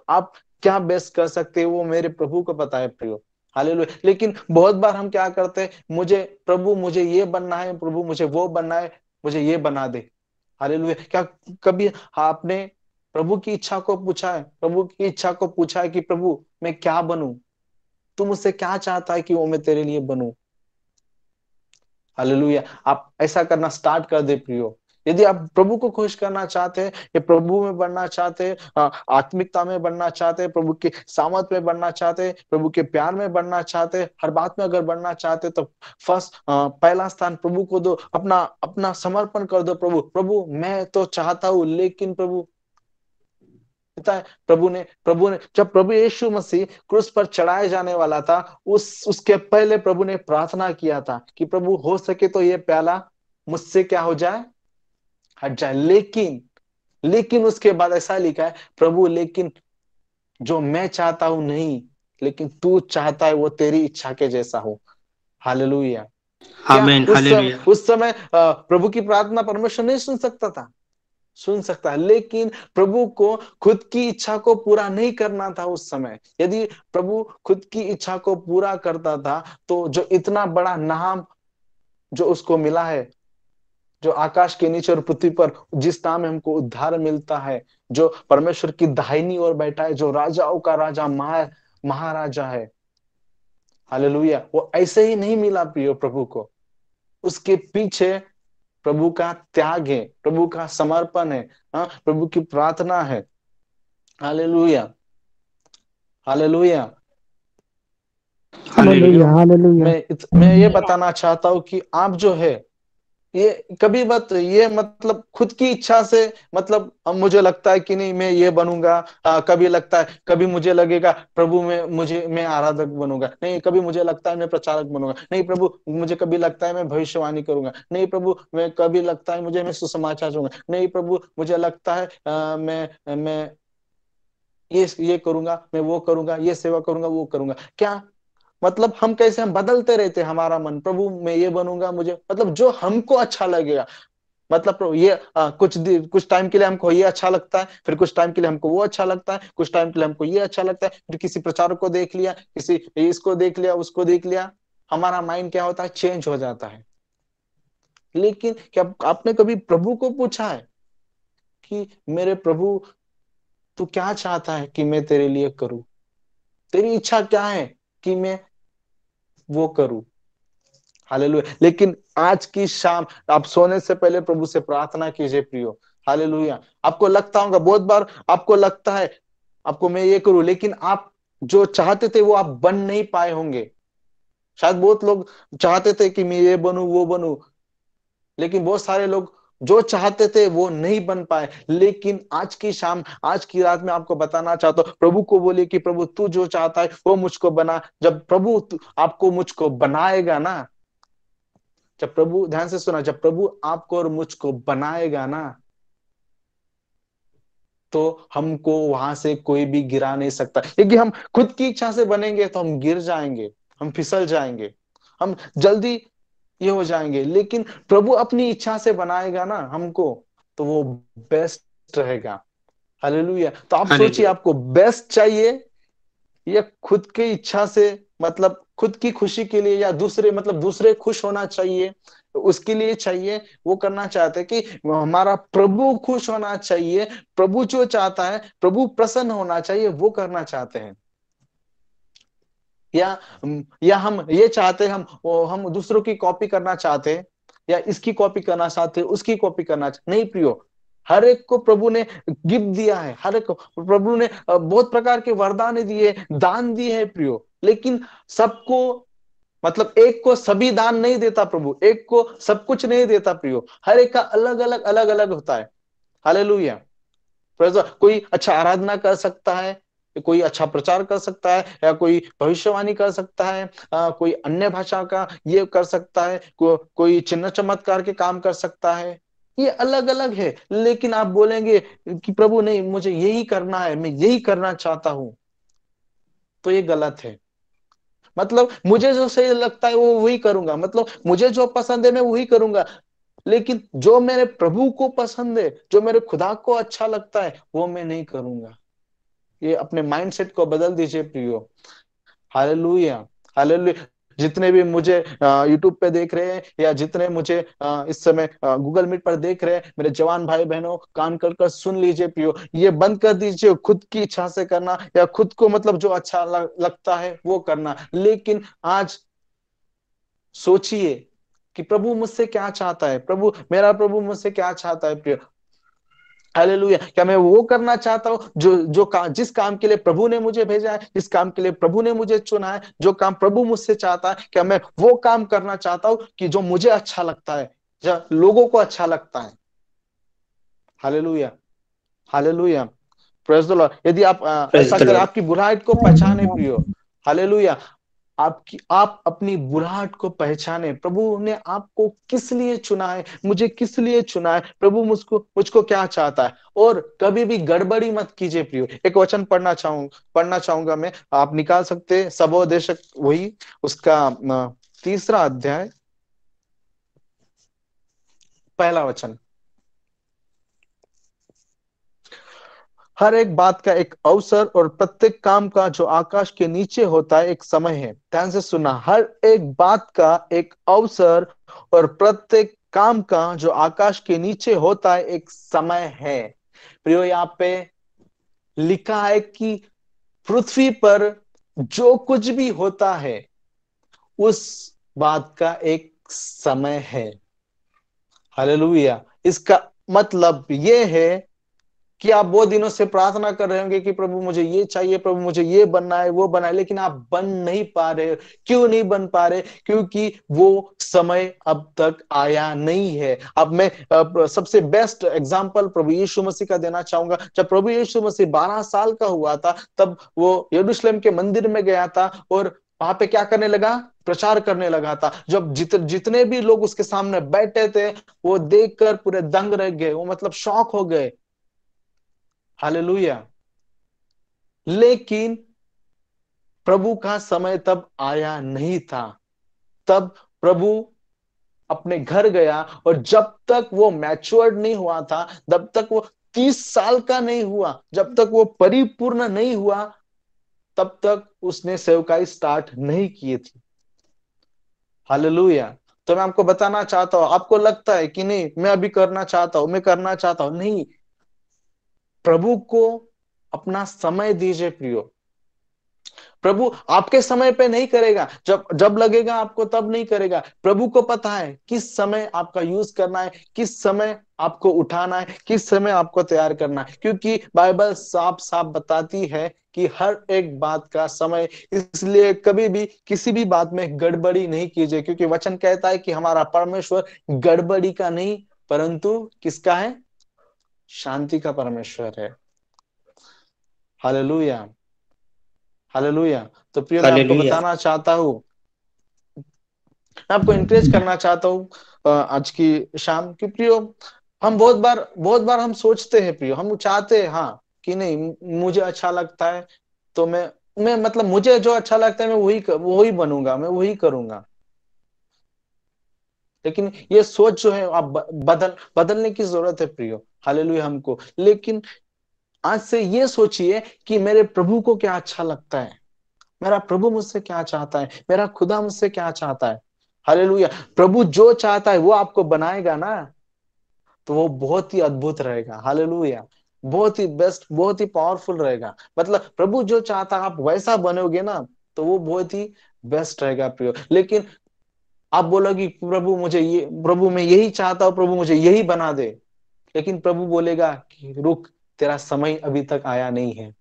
Speaker 2: आप क्या बेस्ट कर सकते वो मेरे प्रभु को पता है प्रियो हालेलुया लेकिन बहुत बार हम क्या करते हैं मुझे प्रभु मुझे ये बनना है प्रभु मुझे वो बनना है मुझे ये बना दे हालेलुया क्या कभी आपने प्रभु की इच्छा को पूछा है प्रभु की इच्छा को पूछा है कि प्रभु मैं क्या बनू तू मुझसे क्या चाहता है कि वो मैं तेरे लिए बनू हालेलुया आप ऐसा करना स्टार्ट कर दे प्रियो यदि आप प्रभु को खुश करना चाहते हैं या प्रभु में बनना चाहते हैं हाँ, आत्मिकता में बनना चाहते हैं प्रभु के सामत में बनना चाहते हैं प्रभु के प्यार में बनना चाहते हैं हर बात में अगर बनना चाहते तो फर्स्ट हाँ, पहला स्थान प्रभु को दो अपना अपना समर्पण कर दो प्रभु प्रभु मैं तो चाहता हूँ लेकिन प्रभु पिता है प्रभु ने प्रभु ने जब प्रभु यीशु मसीह क्रूस पर चढ़ाए जाने वाला था उस उसके पहले प्रभु ने प्रार्थना किया था कि प्रभु हो सके तो ये प्याला मुझसे क्या हो जाए हट जाए लेकिन लेकिन उसके बाद ऐसा लिखा है प्रभु लेकिन जो मैं चाहता हूं नहीं लेकिन तू चाहता है वो तेरी इच्छा के जैसा हो हालेलुया
Speaker 1: उस,
Speaker 2: उस समय प्रभु की प्रार्थना परमेश्वर नहीं सुन सकता था सुन सकता है लेकिन प्रभु को खुद की इच्छा को पूरा नहीं करना था उस समय यदि प्रभु खुद की इच्छा को पूरा करता था तो जो इतना बड़ा नाम जो उसको मिला है जो आकाश के नीचे और पृथ्वी पर जिस नाम में हमको उद्धार मिलता है जो परमेश्वर की दाहिनी ओर बैठा है जो राजाओं का राजा महा महाराजा है हालेलुया वो ऐसे ही नहीं मिला प्रियो प्रभु को उसके पीछे प्रभु का त्याग है प्रभु का समर्पण है हा? प्रभु की प्रार्थना है हालेलुया हालेलुया
Speaker 1: मैं मैं
Speaker 2: ये बताना चाहता हूँ कि आप जो है ये कभी मत ये मतलब खुद की इच्छा से मतलब मुझे लगता है कि नहीं मैं ये बनूंगा आ, कभी लगता है कभी मुझे लगेगा प्रभु मैं मुझे मैं आराधक बनूंगा नहीं कभी मुझे लगता है मैं प्रचारक बनूंगा नहीं प्रभु मुझे कभी लगता है मैं भविष्यवाणी करूंगा नहीं प्रभु मैं कभी लगता है मुझे मैं सुसमाचार दूंगा नहीं प्रभु मुझे लगता है आ, मैं मैं ये ये करूंगा मैं वो करूंगा ये सेवा करूंगा वो करूंगा क्या मतलब हम कैसे हम बदलते रहते हमारा मन प्रभु मैं ये बनूंगा मुझे मतलब जो हमको अच्छा लगेगा मतलब ये आ, कुछ कुछ टाइम के लिए हमको ये अच्छा लगता है फिर कुछ टाइम के लिए हमको वो अच्छा लगता है कुछ टाइम के लिए हमको ये अच्छा लगता है फिर किसी प्रचारक को देख लिया किसी इसको देख लिया उसको देख लिया हमारा माइंड क्या होता है चेंज हो जाता है लेकिन क्या आपने कभी प्रभु को पूछा है कि मेरे प्रभु तू क्या चाहता है कि मैं तेरे लिए करूं तेरी इच्छा क्या है कि मैं वो करूं हालेलुया लेकिन आज की शाम आप सोने से पहले प्रभु से प्रार्थना कीजिए प्रियो हालेलुया आपको लगता होगा बहुत बार आपको लगता है आपको मैं ये करूं लेकिन आप जो चाहते थे वो आप बन नहीं पाए होंगे शायद बहुत लोग चाहते थे कि मैं ये बनू वो बनू लेकिन बहुत सारे लोग जो चाहते थे वो नहीं बन पाए लेकिन आज की शाम आज की रात में आपको बताना चाहता हूं प्रभु को बोले कि प्रभु तू जो चाहता है वो मुझको बना जब प्रभु आपको मुझको बनाएगा ना जब प्रभु ध्यान से सुना जब प्रभु आपको और मुझको बनाएगा ना तो हमको वहां से कोई भी गिरा नहीं सकता क्योंकि हम खुद की इच्छा से बनेंगे तो हम गिर जाएंगे हम फिसल जाएंगे हम जल्दी ये हो जाएंगे लेकिन प्रभु अपनी इच्छा से बनाएगा ना हमको तो वो बेस्ट रहेगा हले तो आप सोचिए आपको बेस्ट चाहिए या खुद की इच्छा से मतलब खुद की खुशी के लिए या दूसरे मतलब दूसरे खुश होना चाहिए उसके लिए चाहिए वो करना चाहते कि हमारा प्रभु खुश होना चाहिए प्रभु जो चाहता है प्रभु प्रसन्न होना चाहिए वो करना चाहते हैं या या हम ये चाहते हम हम दूसरों की कॉपी करना चाहते हैं या इसकी कॉपी करना चाहते उसकी कॉपी करना नहीं प्रियो हर एक को प्रभु ने गिफ्ट दिया है हर एक को प्रभु ने बहुत प्रकार के वरदान दिए दान दिए है प्रियो लेकिन सबको मतलब एक को सभी दान नहीं देता प्रभु एक को सब कुछ नहीं देता प्रियो हर एक का अलग अलग अलग अलग होता है हालेलुया कोई अच्छा आराधना कर सकता है कोई अच्छा प्रचार कर सकता है या कोई भविष्यवाणी कर सकता है आ, कोई अन्य भाषा का ये कर सकता है को, कोई चिन्ह चमत्कार के काम कर सकता है ये अलग अलग है लेकिन आप बोलेंगे कि प्रभु नहीं मुझे यही करना है मैं यही करना चाहता हूं तो ये गलत है मतलब मुझे जो सही लगता है वो वही करूंगा मतलब मुझे जो पसंद है मैं वही करूंगा लेकिन जो मेरे प्रभु को पसंद है जो मेरे खुदा को अच्छा लगता है वो मैं नहीं करूंगा ये अपने माइंडसेट को बदल दीजिए प्रियो हालेलुया हालेलुया जितने भी मुझे यूट्यूब पे देख रहे हैं या जितने मुझे इस समय गूगल मीट पर देख रहे हैं मेरे जवान भाई बहनों कान कर कर सुन लीजिए पियो ये बंद कर दीजिए खुद की इच्छा से करना या खुद को मतलब जो अच्छा लगता है वो करना लेकिन आज सोचिए कि प्रभु मुझसे क्या चाहता है प्रभु मेरा प्रभु मुझसे क्या चाहता है प्रियो हालेलुया क्या मैं वो करना चाहता हूँ जो जो का, जिस काम के लिए प्रभु ने मुझे भेजा है जिस काम के लिए प्रभु ने मुझे चुना है जो काम प्रभु मुझसे चाहता है क्या मैं वो काम करना चाहता हूँ कि जो मुझे अच्छा लगता है जो लोगों को अच्छा लगता है hallelujah hallelujah praise the lord यदि आप ऐसा अगर आपकी बुराई को पहचाने प्रियो हालेलुया आपकी आप अपनी बुराहट को पहचाने प्रभु ने आपको किस लिए चुना है मुझे किस लिए चुना है प्रभु मुझको मुझको क्या चाहता है और कभी भी गड़बड़ी मत कीजिए प्रियो एक वचन पढ़ना चाहूंगा पढ़ना चाहूंगा मैं आप निकाल सकते सबोदेशक वही उसका तीसरा अध्याय पहला वचन हर एक बात का एक अवसर और प्रत्येक काम का जो आकाश के नीचे होता है एक समय है ध्यान से सुना हर एक बात का एक अवसर और प्रत्येक काम का जो आकाश के नीचे होता है एक समय है प्रियो यहाँ पे लिखा है कि पृथ्वी पर जो कुछ भी होता है उस बात का एक समय है हालेलुया इसका मतलब ये है कि आप बहुत दिनों से प्रार्थना कर रहे होंगे कि प्रभु मुझे ये चाहिए प्रभु मुझे ये बनना है वो बनना है लेकिन आप बन नहीं पा रहे क्यों नहीं बन पा रहे क्योंकि वो समय अब तक आया नहीं है अब मैं सबसे बेस्ट एग्जाम्पल प्रभु यीशु मसीह का देना चाहूंगा जब प्रभु यीशु मसीह बारह साल का हुआ था तब वो यरूशलेम के मंदिर में गया था और वहां पे क्या करने लगा प्रचार करने लगा था जब जित, जितने भी लोग उसके सामने बैठे थे वो देखकर पूरे दंग रह गए वो मतलब शौक हो गए हालेलुया लेकिन प्रभु का समय तब आया नहीं था तब प्रभु अपने घर गया और जब तक वो मैच्योर्ड नहीं हुआ था तब तक वो तीस साल का नहीं हुआ जब तक वो परिपूर्ण नहीं हुआ तब तक उसने सेवकाई स्टार्ट नहीं किए थी हालेलुया तो मैं आपको बताना चाहता हूं आपको लगता है कि नहीं मैं अभी करना चाहता हूं मैं करना चाहता हूं नहीं प्रभु को अपना समय दीजिए प्रियो प्रभु आपके समय पे नहीं करेगा जब जब लगेगा आपको तब नहीं करेगा प्रभु को पता है किस समय आपका यूज करना है किस समय आपको उठाना है किस समय आपको तैयार करना है क्योंकि बाइबल साफ साफ बताती है कि हर एक बात का समय इसलिए कभी भी किसी भी बात में गड़बड़ी नहीं कीजिए क्योंकि वचन कहता है कि हमारा परमेश्वर गड़बड़ी का नहीं परंतु किसका है शांति का परमेश्वर है हालेलुया हालेलुया तो प्रियो मैं आपको बताना चाहता हूँ आपको इंकरेज करना चाहता हूँ आज की शाम की प्रियो हम बहुत बार बहुत बार हम सोचते हैं प्रियो हम चाहते हैं हाँ कि नहीं मुझे अच्छा लगता है तो मैं मैं मतलब मुझे जो अच्छा लगता है मैं वही वही बनूंगा मैं वही करूंगा लेकिन ये सोच जो है आप बदल बदलने की जरूरत है प्रियो हालेलुया हमको लेकिन आज से ये सोचिए कि मेरे प्रभु को क्या अच्छा लगता है मेरा प्रभु मुझसे क्या चाहता है मेरा खुदा मुझसे क्या चाहता है हालेलुया प्रभु जो चाहता है वो आपको बनाएगा ना तो वो बहुत ही अद्भुत रहेगा हालेलुया बहुत ही बेस्ट बहुत ही पावरफुल रहेगा मतलब प्रभु जो चाहता है आप वैसा बनोगे ना तो वो बहुत ही बेस्ट रहेगा प्रियो लेकिन आप बोलोगे प्रभु मुझे ये प्रभु मैं यही चाहता हूँ प्रभु मुझे यही बना दे लेकिन प्रभु बोलेगा कि रुक तेरा समय अभी तक आया नहीं है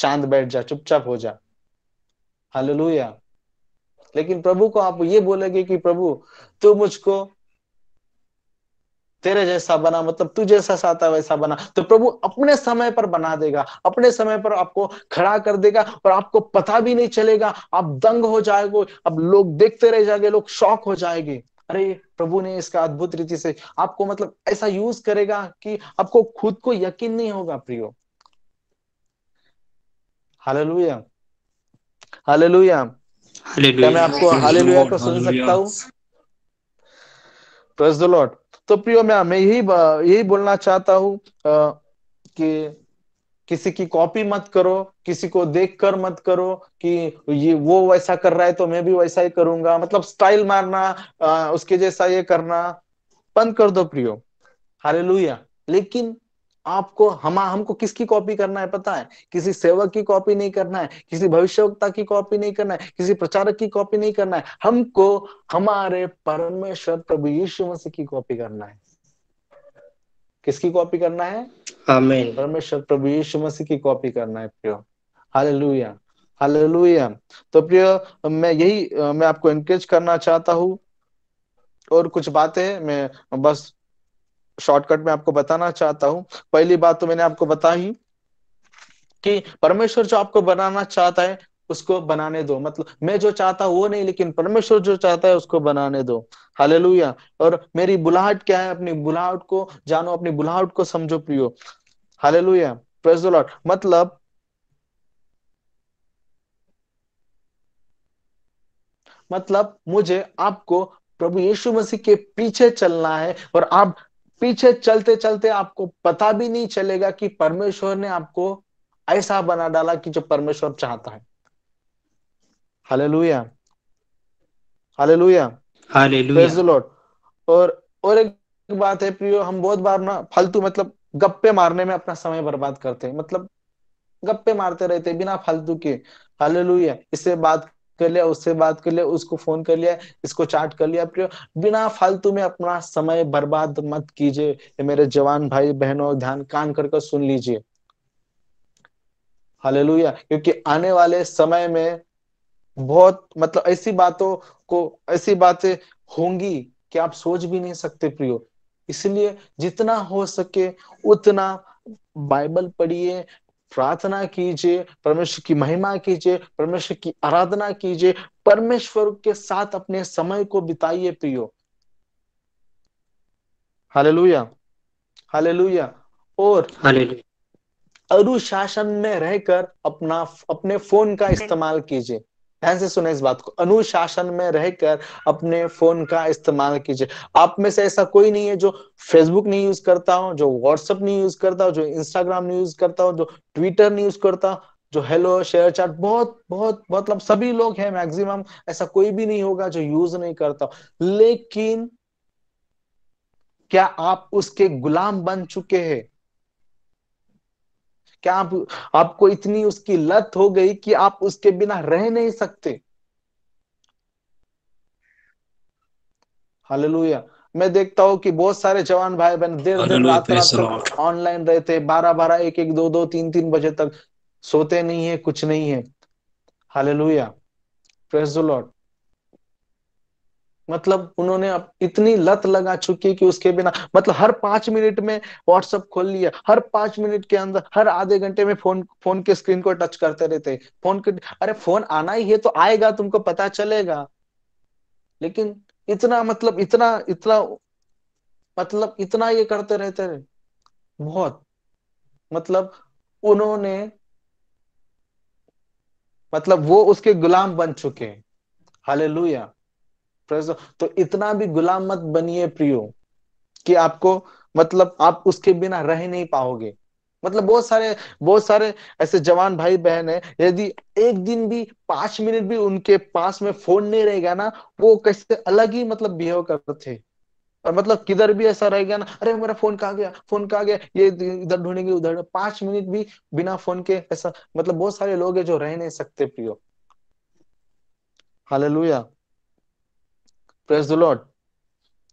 Speaker 2: शांत बैठ जा चुपचाप हो जा हालेलुया लेकिन प्रभु को आप ये बोलेंगे कि प्रभु तू मुझको तेरे जैसा बना मतलब तू जैसा चाहता वैसा बना तो प्रभु अपने समय पर बना देगा अपने समय पर आपको खड़ा कर देगा और आपको पता भी नहीं चलेगा आप दंग हो जाएगा अब लोग देखते रह जाएंगे लोग शौक हो जाएंगे अरे प्रभु ने इसका अद्भुत रीति से आपको मतलब ऐसा यूज करेगा कि आपको खुद को यकीन नहीं होगा प्रियो हालेलुया हालेलुया
Speaker 1: क्या मैं आपको हालेलुया को सुन सकता हूँ
Speaker 2: प्रेज द लॉर्ड तो प्रियो मैं मैं यही यही बोलना चाहता हूँ कि किसी की कॉपी मत करो किसी को देख कर मत करो कि ये वो वैसा कर रहा है तो मैं भी वैसा ही करूंगा मतलब स्टाइल मारना आ, उसके जैसा ये करना बंद कर दो प्रियो हरे लेकिन आपको हम हमको किसकी कॉपी करना है पता है किसी सेवक की कॉपी नहीं करना है किसी भविष्यवक्ता की कॉपी नहीं करना है किसी प्रचारक की कॉपी नहीं करना है हमको हमारे परमेश्वर प्रभु यीशु मसीह की कॉपी करना है किसकी कॉपी करना है
Speaker 1: परमेश्वर
Speaker 2: प्रभु यीशु मसीह की कॉपी करना है प्रियो हालेलुया हालेलुया तो प्रियो मैं यही मैं आपको एनकरेज करना चाहता हूँ और कुछ बातें मैं बस शॉर्टकट में आपको बताना चाहता हूँ पहली बात तो मैंने आपको बताई कि परमेश्वर जो आपको बनाना चाहता है उसको बनाने दो मतलब मैं जो चाहता वो नहीं लेकिन परमेश्वर जो चाहता है उसको बनाने दो हाले और मेरी बुलाहट क्या है अपनी बुलाहट को जानो अपनी बुलाहट को समझो प्रियो हाले लुया लॉर्ड मतलब मतलब मुझे आपको प्रभु यीशु मसीह के पीछे चलना है और आप पीछे चलते चलते आपको पता भी नहीं चलेगा कि परमेश्वर ने आपको ऐसा बना डाला कि जो परमेश्वर चाहता है hallelujah hallelujah
Speaker 1: hallelujah praise the
Speaker 2: lord और और एक बात है प्रियो हम बहुत बार ना फालतू मतलब गप्पे मारने में अपना समय बर्बाद करते हैं मतलब गप्पे मारते रहते हैं बिना फालतू के हालेलुया इससे बात कर लिया उससे बात कर लिया उसको फोन कर लिया इसको चैट कर लिया प्रियो बिना फालतू में अपना समय बर्बाद मत कीजिए ये मेरे जवान भाई बहनों ध्यान कान करके सुन लीजिए हालेलुया क्योंकि आने वाले समय में बहुत मतलब ऐसी बातों को ऐसी बातें होंगी कि आप सोच भी नहीं सकते प्रियो इसलिए जितना हो सके उतना बाइबल पढ़िए प्रार्थना कीजिए परमेश्वर की महिमा कीजिए परमेश्वर की आराधना कीजिए परमेश्वर के साथ अपने समय को बिताइए प्रियो हालेलुया हालेलुया और अनुशासन में रहकर अपना अपने फोन का हम्म। इस्तेमाल कीजिए ध्यान से सुने इस बात को अनुशासन में रहकर अपने फोन का इस्तेमाल कीजिए आप में से ऐसा कोई नहीं है जो फेसबुक नहीं यूज करता हो जो व्हाट्सएप नहीं यूज करता हो जो इंस्टाग्राम नहीं यूज करता हो जो ट्विटर नहीं यूज करता जो हेलो शेयर चैट बहुत बहुत मतलब सभी लोग हैं मैक्सिमम ऐसा कोई भी नहीं होगा जो यूज नहीं करता लेकिन क्या आप उसके गुलाम बन चुके हैं क्या आप आपको इतनी उसकी लत हो गई कि आप उसके बिना रह नहीं सकते हालेलुया मैं देखता हूँ कि बहुत सारे जवान भाई बहन देर देर रात रात तक ऑनलाइन रहते बारह बारह एक एक दो दो तीन तीन बजे तक सोते नहीं है कुछ नहीं है हालेलुया प्रेज द लॉर्ड मतलब उन्होंने अब इतनी लत लगा चुकी कि उसके बिना मतलब हर पांच मिनट में व्हाट्सअप खोल लिया हर पांच मिनट के अंदर हर आधे घंटे में फोन फोन के स्क्रीन को टच करते रहते फोन के अरे फोन आना ही है तो आएगा तुमको पता चलेगा लेकिन इतना मतलब इतना इतना मतलब इतना ये करते रहते रहे बहुत मतलब उन्होंने मतलब वो उसके गुलाम बन चुके हैं हालेलुया तो इतना भी गुलाम मत बनिए प्रियो कि आपको मतलब आप उसके बिना रह नहीं पाओगे मतलब बहुत सारे बहुत सारे ऐसे जवान भाई बहन है यदि एक दिन भी पांच मिनट भी उनके पास में फोन नहीं रहेगा ना वो कैसे अलग ही मतलब बिहेव करते थे और मतलब किधर भी ऐसा रहेगा ना अरे मेरा फोन कहा गया फोन कहा गया ये इधर ढूंढेंगे उधर पांच मिनट भी बिना फोन के ऐसा मतलब बहुत सारे लोग है जो रह नहीं सकते प्रियो हालेलुया प्रेस द लॉर्ड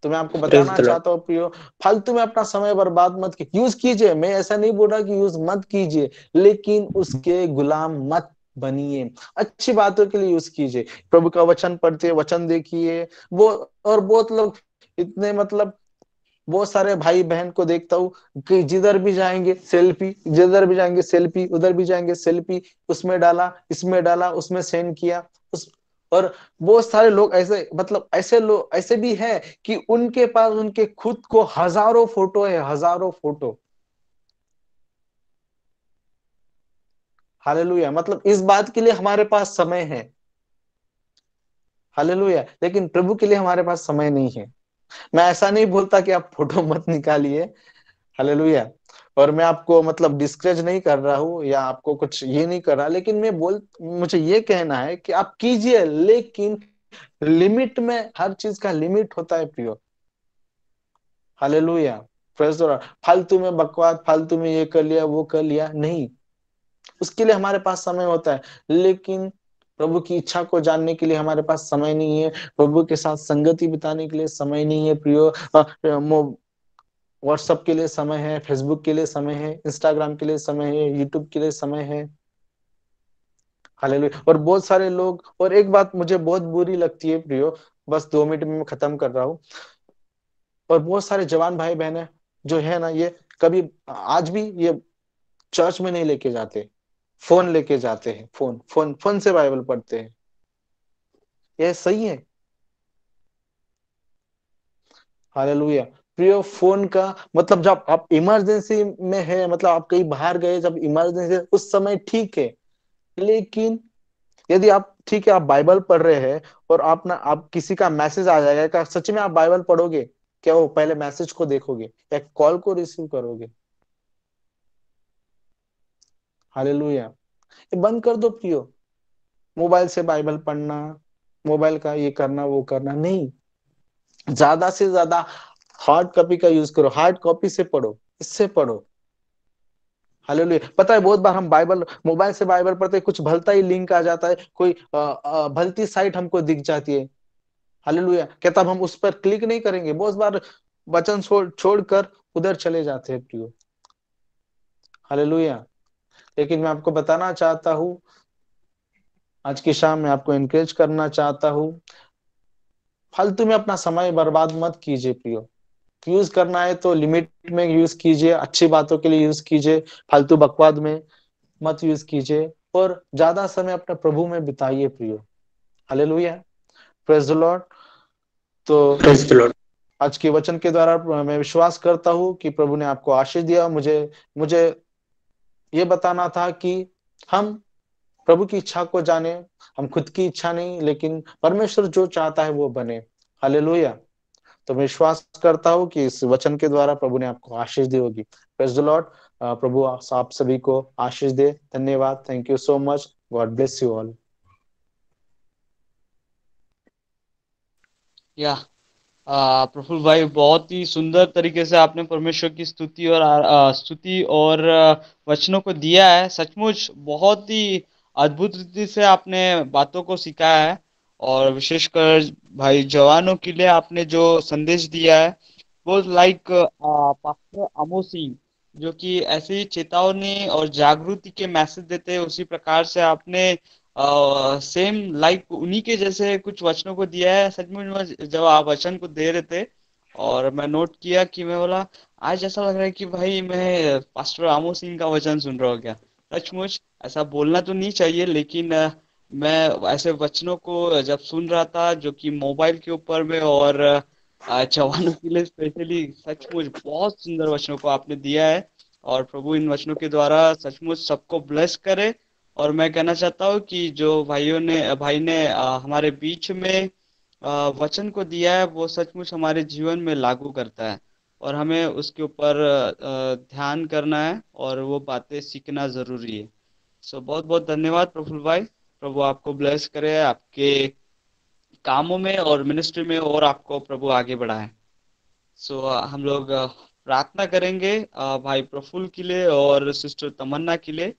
Speaker 2: तो मैं आपको बताना चाहता हूँ प्रियो फालतू में अपना समय बर्बाद मत की यूज कीजिए मैं ऐसा नहीं बोल रहा कि यूज मत कीजिए लेकिन उसके गुलाम मत बनिए अच्छी बातों के लिए यूज कीजिए प्रभु का वचन पढ़ते वचन देखिए वो और बहुत लोग इतने मतलब बहुत सारे भाई बहन को देखता हूँ कि जिधर भी जाएंगे सेल्फी जिधर भी जाएंगे सेल्फी उधर भी जाएंगे सेल्फी उसमें डाला इसमें डाला उसमें सेंड किया और बहुत सारे लोग ऐसे मतलब ऐसे लोग ऐसे भी है कि उनके पास उनके खुद को हजारों फोटो है हजारों फोटो हालेलुया मतलब इस बात के लिए हमारे पास समय है हालेलुया लेकिन प्रभु के लिए हमारे पास समय नहीं है मैं ऐसा नहीं बोलता कि आप फोटो मत निकालिए हालेलुया और मैं आपको मतलब डिस्करेज नहीं कर रहा हूँ या आपको कुछ ये नहीं कर रहा लेकिन मैं बोल मुझे ये कहना है कि आप कीजिए लेकिन लिमिट में हर चीज का लिमिट होता है प्रियो हाले प्रेज फालतू में बकवाद फालतू में ये कर लिया वो कर लिया नहीं उसके लिए हमारे पास समय होता है लेकिन प्रभु की इच्छा को जानने के लिए हमारे पास समय नहीं है प्रभु के साथ संगति बिताने के लिए समय नहीं है प्रियो व्हाट्सअप के लिए समय है फेसबुक के लिए समय है इंस्टाग्राम के लिए समय है यूट्यूब के लिए समय है हालेलुया और बहुत सारे लोग और एक बात मुझे बहुत बुरी लगती है प्रियो बस दो मिनट में खत्म कर रहा हूँ और बहुत सारे जवान भाई बहन जो है ना ये कभी आज भी ये चर्च में नहीं लेके जाते फोन लेके जाते हैं फोन फोन फोन से बाइबल पढ़ते हैं यह सही है हालेलुया प्रियो फोन का मतलब जब आप इमरजेंसी में है मतलब आप कहीं बाहर गए जब इमरजेंसी उस समय ठीक है लेकिन यदि आप ठीक है आप बाइबल पढ़ रहे हैं और आप ना आप किसी का मैसेज आ जाएगा क्या सच में आप बाइबल पढ़ोगे क्या वो पहले मैसेज को देखोगे या कॉल को रिसीव करोगे हालेलुया ये बंद कर दो प्रियो मोबाइल से बाइबल पढ़ना मोबाइल का ये करना वो करना नहीं ज्यादा से ज्यादा हार्ड कॉपी का यूज करो हार्ड कॉपी से पढ़ो इससे पढ़ो हालेलुया पता है बहुत बार हम बाइबल मोबाइल से बाइबल पढ़ते कुछ भलता ही लिंक आ जाता है कोई आ, आ, भलती साइट हमको दिख जाती है हालेलुया क्या तब हम उस पर क्लिक नहीं करेंगे बहुत बार वचन छोड़ कर उधर चले जाते हैं प्रियो हालेलुया लेकिन मैं आपको बताना चाहता हूँ आज की शाम में आपको एनकरेज करना चाहता हूँ फालतू में अपना समय बर्बाद मत कीजिए प्रियो यूज करना है तो लिमिट में यूज कीजिए अच्छी बातों के लिए यूज कीजिए फालतू बकवाद में मत यूज कीजिए और ज्यादा समय अपने प्रभु में बिताइए प्रियो लोहिया प्रेज लॉर्ड
Speaker 1: तो
Speaker 2: आज के वचन के द्वारा मैं विश्वास करता हूँ कि प्रभु ने आपको आशीष दिया मुझे मुझे ये बताना था कि हम प्रभु की इच्छा को जाने हम खुद की इच्छा नहीं लेकिन परमेश्वर जो चाहता है वो बने लोहिया तो मैं विश्वास करता हूँ कि इस वचन के द्वारा प्रभु ने आपको आशीष दी होगी लॉर्ड प्रभु आप सभी को आशीष दे धन्यवाद thank you so much God bless you all
Speaker 1: या प्रफुल भाई बहुत ही सुंदर तरीके से आपने परमेश्वर की स्तुति और स्तुति और वचनों को दिया है सचमुच बहुत ही अद्भुत रीति से आपने बातों को सिखाया है और विशेषकर भाई जवानों के लिए आपने जो संदेश दिया है वो लाइक पास्टर अमो सिंह जो कि ऐसी चेतावनी और जागृति के मैसेज देते हैं उसी प्रकार से आपने आ, सेम लाइक उन्हीं के जैसे कुछ वचनों को दिया है सचमुच में जब आप वचन को दे रहे थे और मैं नोट किया कि मैं बोला आज ऐसा लग रहा है कि भाई मैं पास्टर आमो सिंह का वचन सुन रहा हूँ क्या सचमुच ऐसा बोलना तो नहीं चाहिए लेकिन मैं ऐसे वचनों को जब सुन रहा था जो कि मोबाइल के ऊपर में और जवानों के लिए स्पेशली सचमुच बहुत सुंदर वचनों को आपने दिया है और प्रभु इन वचनों के द्वारा सचमुच सबको ब्लेस करे और मैं कहना चाहता हूँ कि जो भाइयों ने भाई ने हमारे बीच में वचन को दिया है वो सचमुच हमारे जीवन में लागू करता है और हमें उसके ऊपर ध्यान करना है और वो बातें सीखना जरूरी है सो so, बहुत बहुत धन्यवाद प्रफुल भाई प्रभु आपको ब्लेस करे आपके कामों में और मिनिस्ट्री में और आपको प्रभु आगे बढ़ाए सो so, हम लोग प्रार्थना करेंगे भाई प्रफुल्ल के लिए और सिस्टर तमन्ना के लिए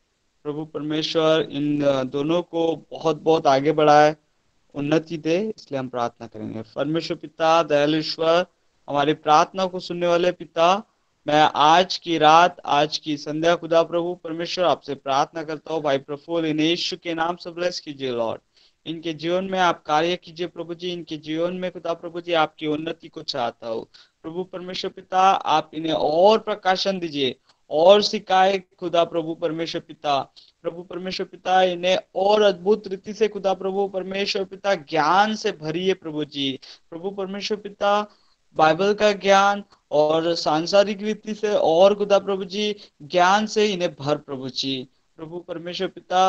Speaker 1: प्रभु परमेश्वर इन दोनों को बहुत बहुत आगे बढ़ाए उन्नति दे इसलिए हम प्रार्थना करेंगे परमेश्वर पिता दयालेश्वर हमारी प्रार्थना को सुनने वाले पिता मैं आज की रात आज की संध्या खुदा प्रभु परमेश्वर आपसे प्रार्थना करता हूँ भाई प्रफुल के नाम से ब्लेस कीजिए लॉर्ड इनके जीवन में आप कार्य कीजिए प्रभु जी इनके जीवन में खुदा प्रभु जी आपकी उन्नति को चाहता हूँ प्रभु परमेश्वर पिता आप इन्हें और प्रकाशन दीजिए और सिखाए खुदा प्रभु परमेश्वर पिता प्रभु परमेश्वर पिता इन्हें और अद्भुत रीति से खुदा प्रभु परमेश्वर पिता ज्ञान से भरिए प्रभु जी प्रभु परमेश्वर पिता बाइबल का ज्ञान और सांसारिक रीति से और खुदा प्रभु जी ज्ञान से इन्हें भर प्रभु जी प्रभु परमेश्वर पिता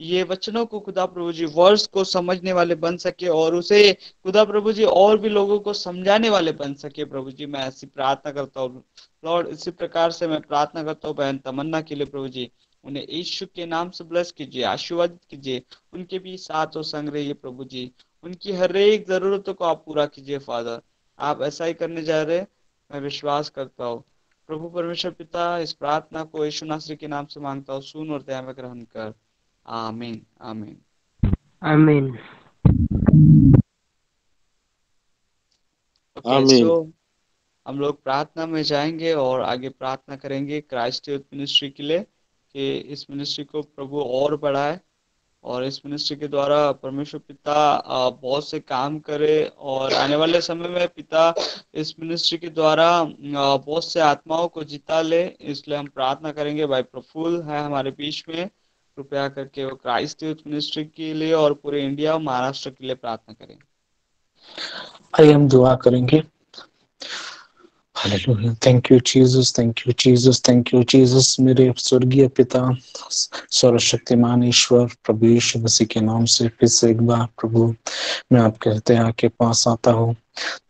Speaker 1: ये वचनों को खुदा प्रभु जी वर्ष को समझने वाले बन सके और उसे खुदा प्रभु जी और भी लोगों को समझाने वाले बन सके प्रभु जी मैं ऐसी प्रार्थना करता हूँ लॉर्ड इसी प्रकार से मैं प्रार्थना करता हूँ बहन तमन्ना के लिए प्रभु जी उन्हें ईश्व के नाम से ब्लस कीजिए आशीर्वादित कीजिए उनके भी साथ और संग रहिए प्रभु जी उनकी हर एक जरूरतों को आप पूरा कीजिए फादर आप ऐसा ही करने जा रहे मैं विश्वास करता हूँ प्रभु परमेश्वर पिता इस प्रार्थना को यीशु नासरी के नाम से मांगता हूँ सुन और दया में ग्रहण कर आमीन आमीन आमीन
Speaker 2: okay,
Speaker 1: हम लोग प्रार्थना में जाएंगे और आगे प्रार्थना करेंगे क्राइस्ट यूथ मिनिस्ट्री के लिए कि इस मिनिस्ट्री को प्रभु और बढ़ाए और इस मिनिस्ट्री के द्वारा परमेश्वर पिता बहुत से काम करे और आने वाले समय में पिता इस मिनिस्ट्री के द्वारा बहुत से आत्माओं को जिता ले इसलिए हम प्रार्थना करेंगे भाई प्रफुल है हमारे बीच में कृपया करके वो क्राइस्ट मिनिस्ट्री के लिए और पूरे इंडिया और महाराष्ट्र के लिए प्रार्थना करेंगे आइए हम दुआ
Speaker 2: करेंगे hallelujah thank you Jesus thank you Jesus thank you Jesus मेरे स्वर्गीय पिता सर्वशक्तिमान ईश्वर प्रभु यीशु मसीह के नाम से फिर से एक बार प्रभु मैं आपके हृदय के पास आता हूँ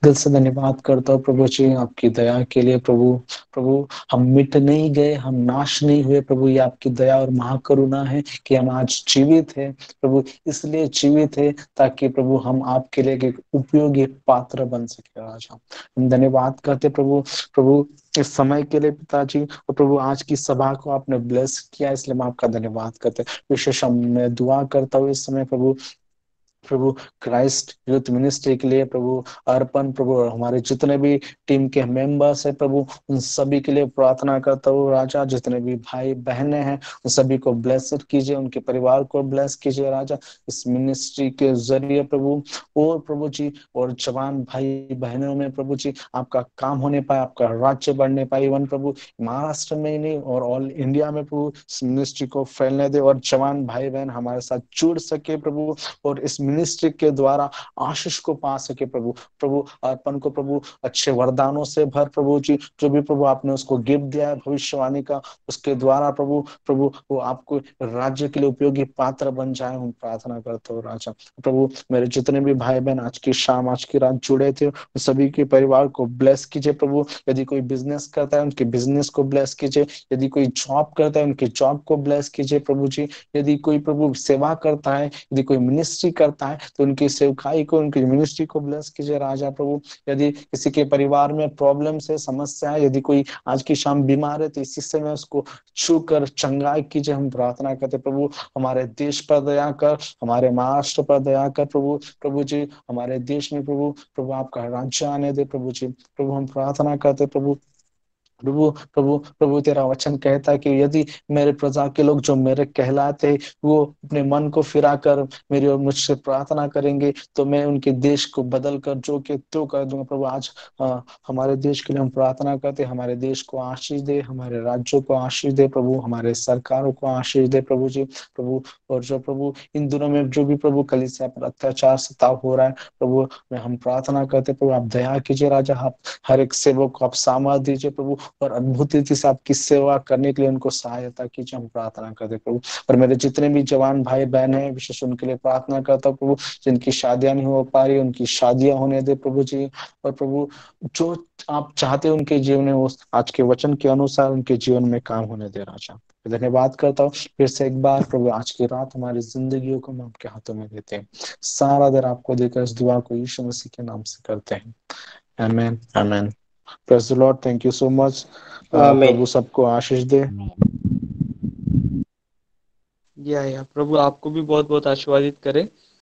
Speaker 2: दिल से धन्यवाद करता हूँ प्रभु जी आपकी दया के लिए प्रभु प्रभु हम मिट नहीं गए हम नाश नहीं हुए प्रभु ये आपकी दया और महाकरुणा है कि हम आज जीवित है प्रभु इसलिए जीवित है ताकि प्रभु हम आपके लिए एक उपयोगी पात्र बन सके आज हम धन्यवाद करते प्रभु प्रभु इस समय के लिए पिताजी और प्रभु आज की सभा को आपने ब्लेस किया इसलिए मैं आपका धन्यवाद करते विशेष हम मैं दुआ करता हूँ इस समय प्रभु प्रभु क्राइस्ट यूथ मिनिस्ट्री के लिए प्रभु अर्पण प्रभु हमारे जितने भी टीम के मेंबर्स है प्रभु उन सभी के लिए प्रार्थना करता हूँ राजा जितने भी भाई बहने हैं उन सभी को ब्लेस कीजिए उनके परिवार को ब्लेस कीजिए राजा इस मिनिस्ट्री के जरिए प्रभु और प्रभु जी और जवान भाई बहनों में प्रभु जी आपका काम होने पाए आपका राज्य बढ़ने पाए वन प्रभु महाराष्ट्र में ही नहीं और ऑल इंडिया में प्रभु इस मिनिस्ट्री को फैलने दे और जवान भाई बहन हमारे साथ जुड़ सके प्रभु और इस मिनिस्ट्री के द्वारा आशीष को पा सके प्रभु प्रभु अर्पण को प्रभु अच्छे वरदानों से भर प्रभु जी जो भी प्रभु आपने उसको गिफ्ट दिया है भविष्यवाणी का उसके द्वारा प्रभु प्रभु वो आपको राज्य के लिए उपयोगी पात्र बन जाए हम प्रार्थना करते हो राजा प्रभु मेरे जितने भी भाई बहन आज की शाम आज की रात जुड़े थे सभी के परिवार को ब्लेस कीजिए प्रभु यदि कोई बिजनेस करता है उनके बिजनेस को ब्लेस कीजिए यदि कोई जॉब करता है उनके जॉब को ब्लेस कीजिए प्रभु जी यदि कोई प्रभु सेवा करता है यदि कोई मिनिस्ट्री करता करता है तो उनकी सेवकाई को उनकी मिनिस्ट्री को ब्लेस कीजिए राजा प्रभु यदि किसी के परिवार में प्रॉब्लम है समस्या है यदि कोई आज की शाम बीमार है तो इसी समय उसको छू कर चंगाई कीजिए हम प्रार्थना करते प्रभु हमारे देश पर दया कर हमारे महाराष्ट्र पर दया कर प्रभु प्रभु जी हमारे देश में प्रभु प्रभु आपका राज्य आने दे प्रभु जी प्रभु हम प्रार्थना करते प्रभु प्रभु प्रभु प्रभु तेरा वचन कहता है कि यदि मेरे प्रजा के लोग जो मेरे कहलाते वो अपने मन को फिरा कर मेरी और मुझसे प्रार्थना करेंगे तो मैं उनके देश को बदल कर जो के तो कर दूंगा प्रभु आज आ, हमारे देश के लिए हम प्रार्थना करते हमारे देश को आशीष दे हमारे राज्यों को आशीष दे प्रभु हमारे सरकारों को आशीष दे प्रभु जी प्रभु और जो प्रभु इन दोनों में जो भी प्रभु कलिसिया पर अत्याचार सताव हो रहा है प्रभु हम प्रार्थना करते प्रभु आप दया कीजिए राजा आप हर एक सेवक को आप सामर्थ दीजिए प्रभु और अद्भुत रीति से आपकी सेवा करने के लिए उनको सहायता कीजिए हम प्रार्थना करते प्रभु और मेरे जितने भी जवान भाई बहन है विशेष उनके लिए प्रार्थना करता हूँ प्रभु जिनकी शादियां नहीं हो पा रही उनकी शादियां होने दे प्रभु जी और प्रभु जो आप चाहते उनके जीवन में आज के वचन के अनुसार उनके जीवन में काम होने दे राजा धन्यवाद करता हूँ फिर से एक बार प्रभु आज की रात हमारी जिंदगियों को हम आपके हाथों में देते हैं सारा दर आपको देकर इस दुआ को यीशु मसीह के नाम से करते हैं Amen. Amen. Praise the lord thank you so much प्रभु सबको आशीष
Speaker 1: दे या या प्रभु आपको भी बहुत बहुत आशीर्वादित करें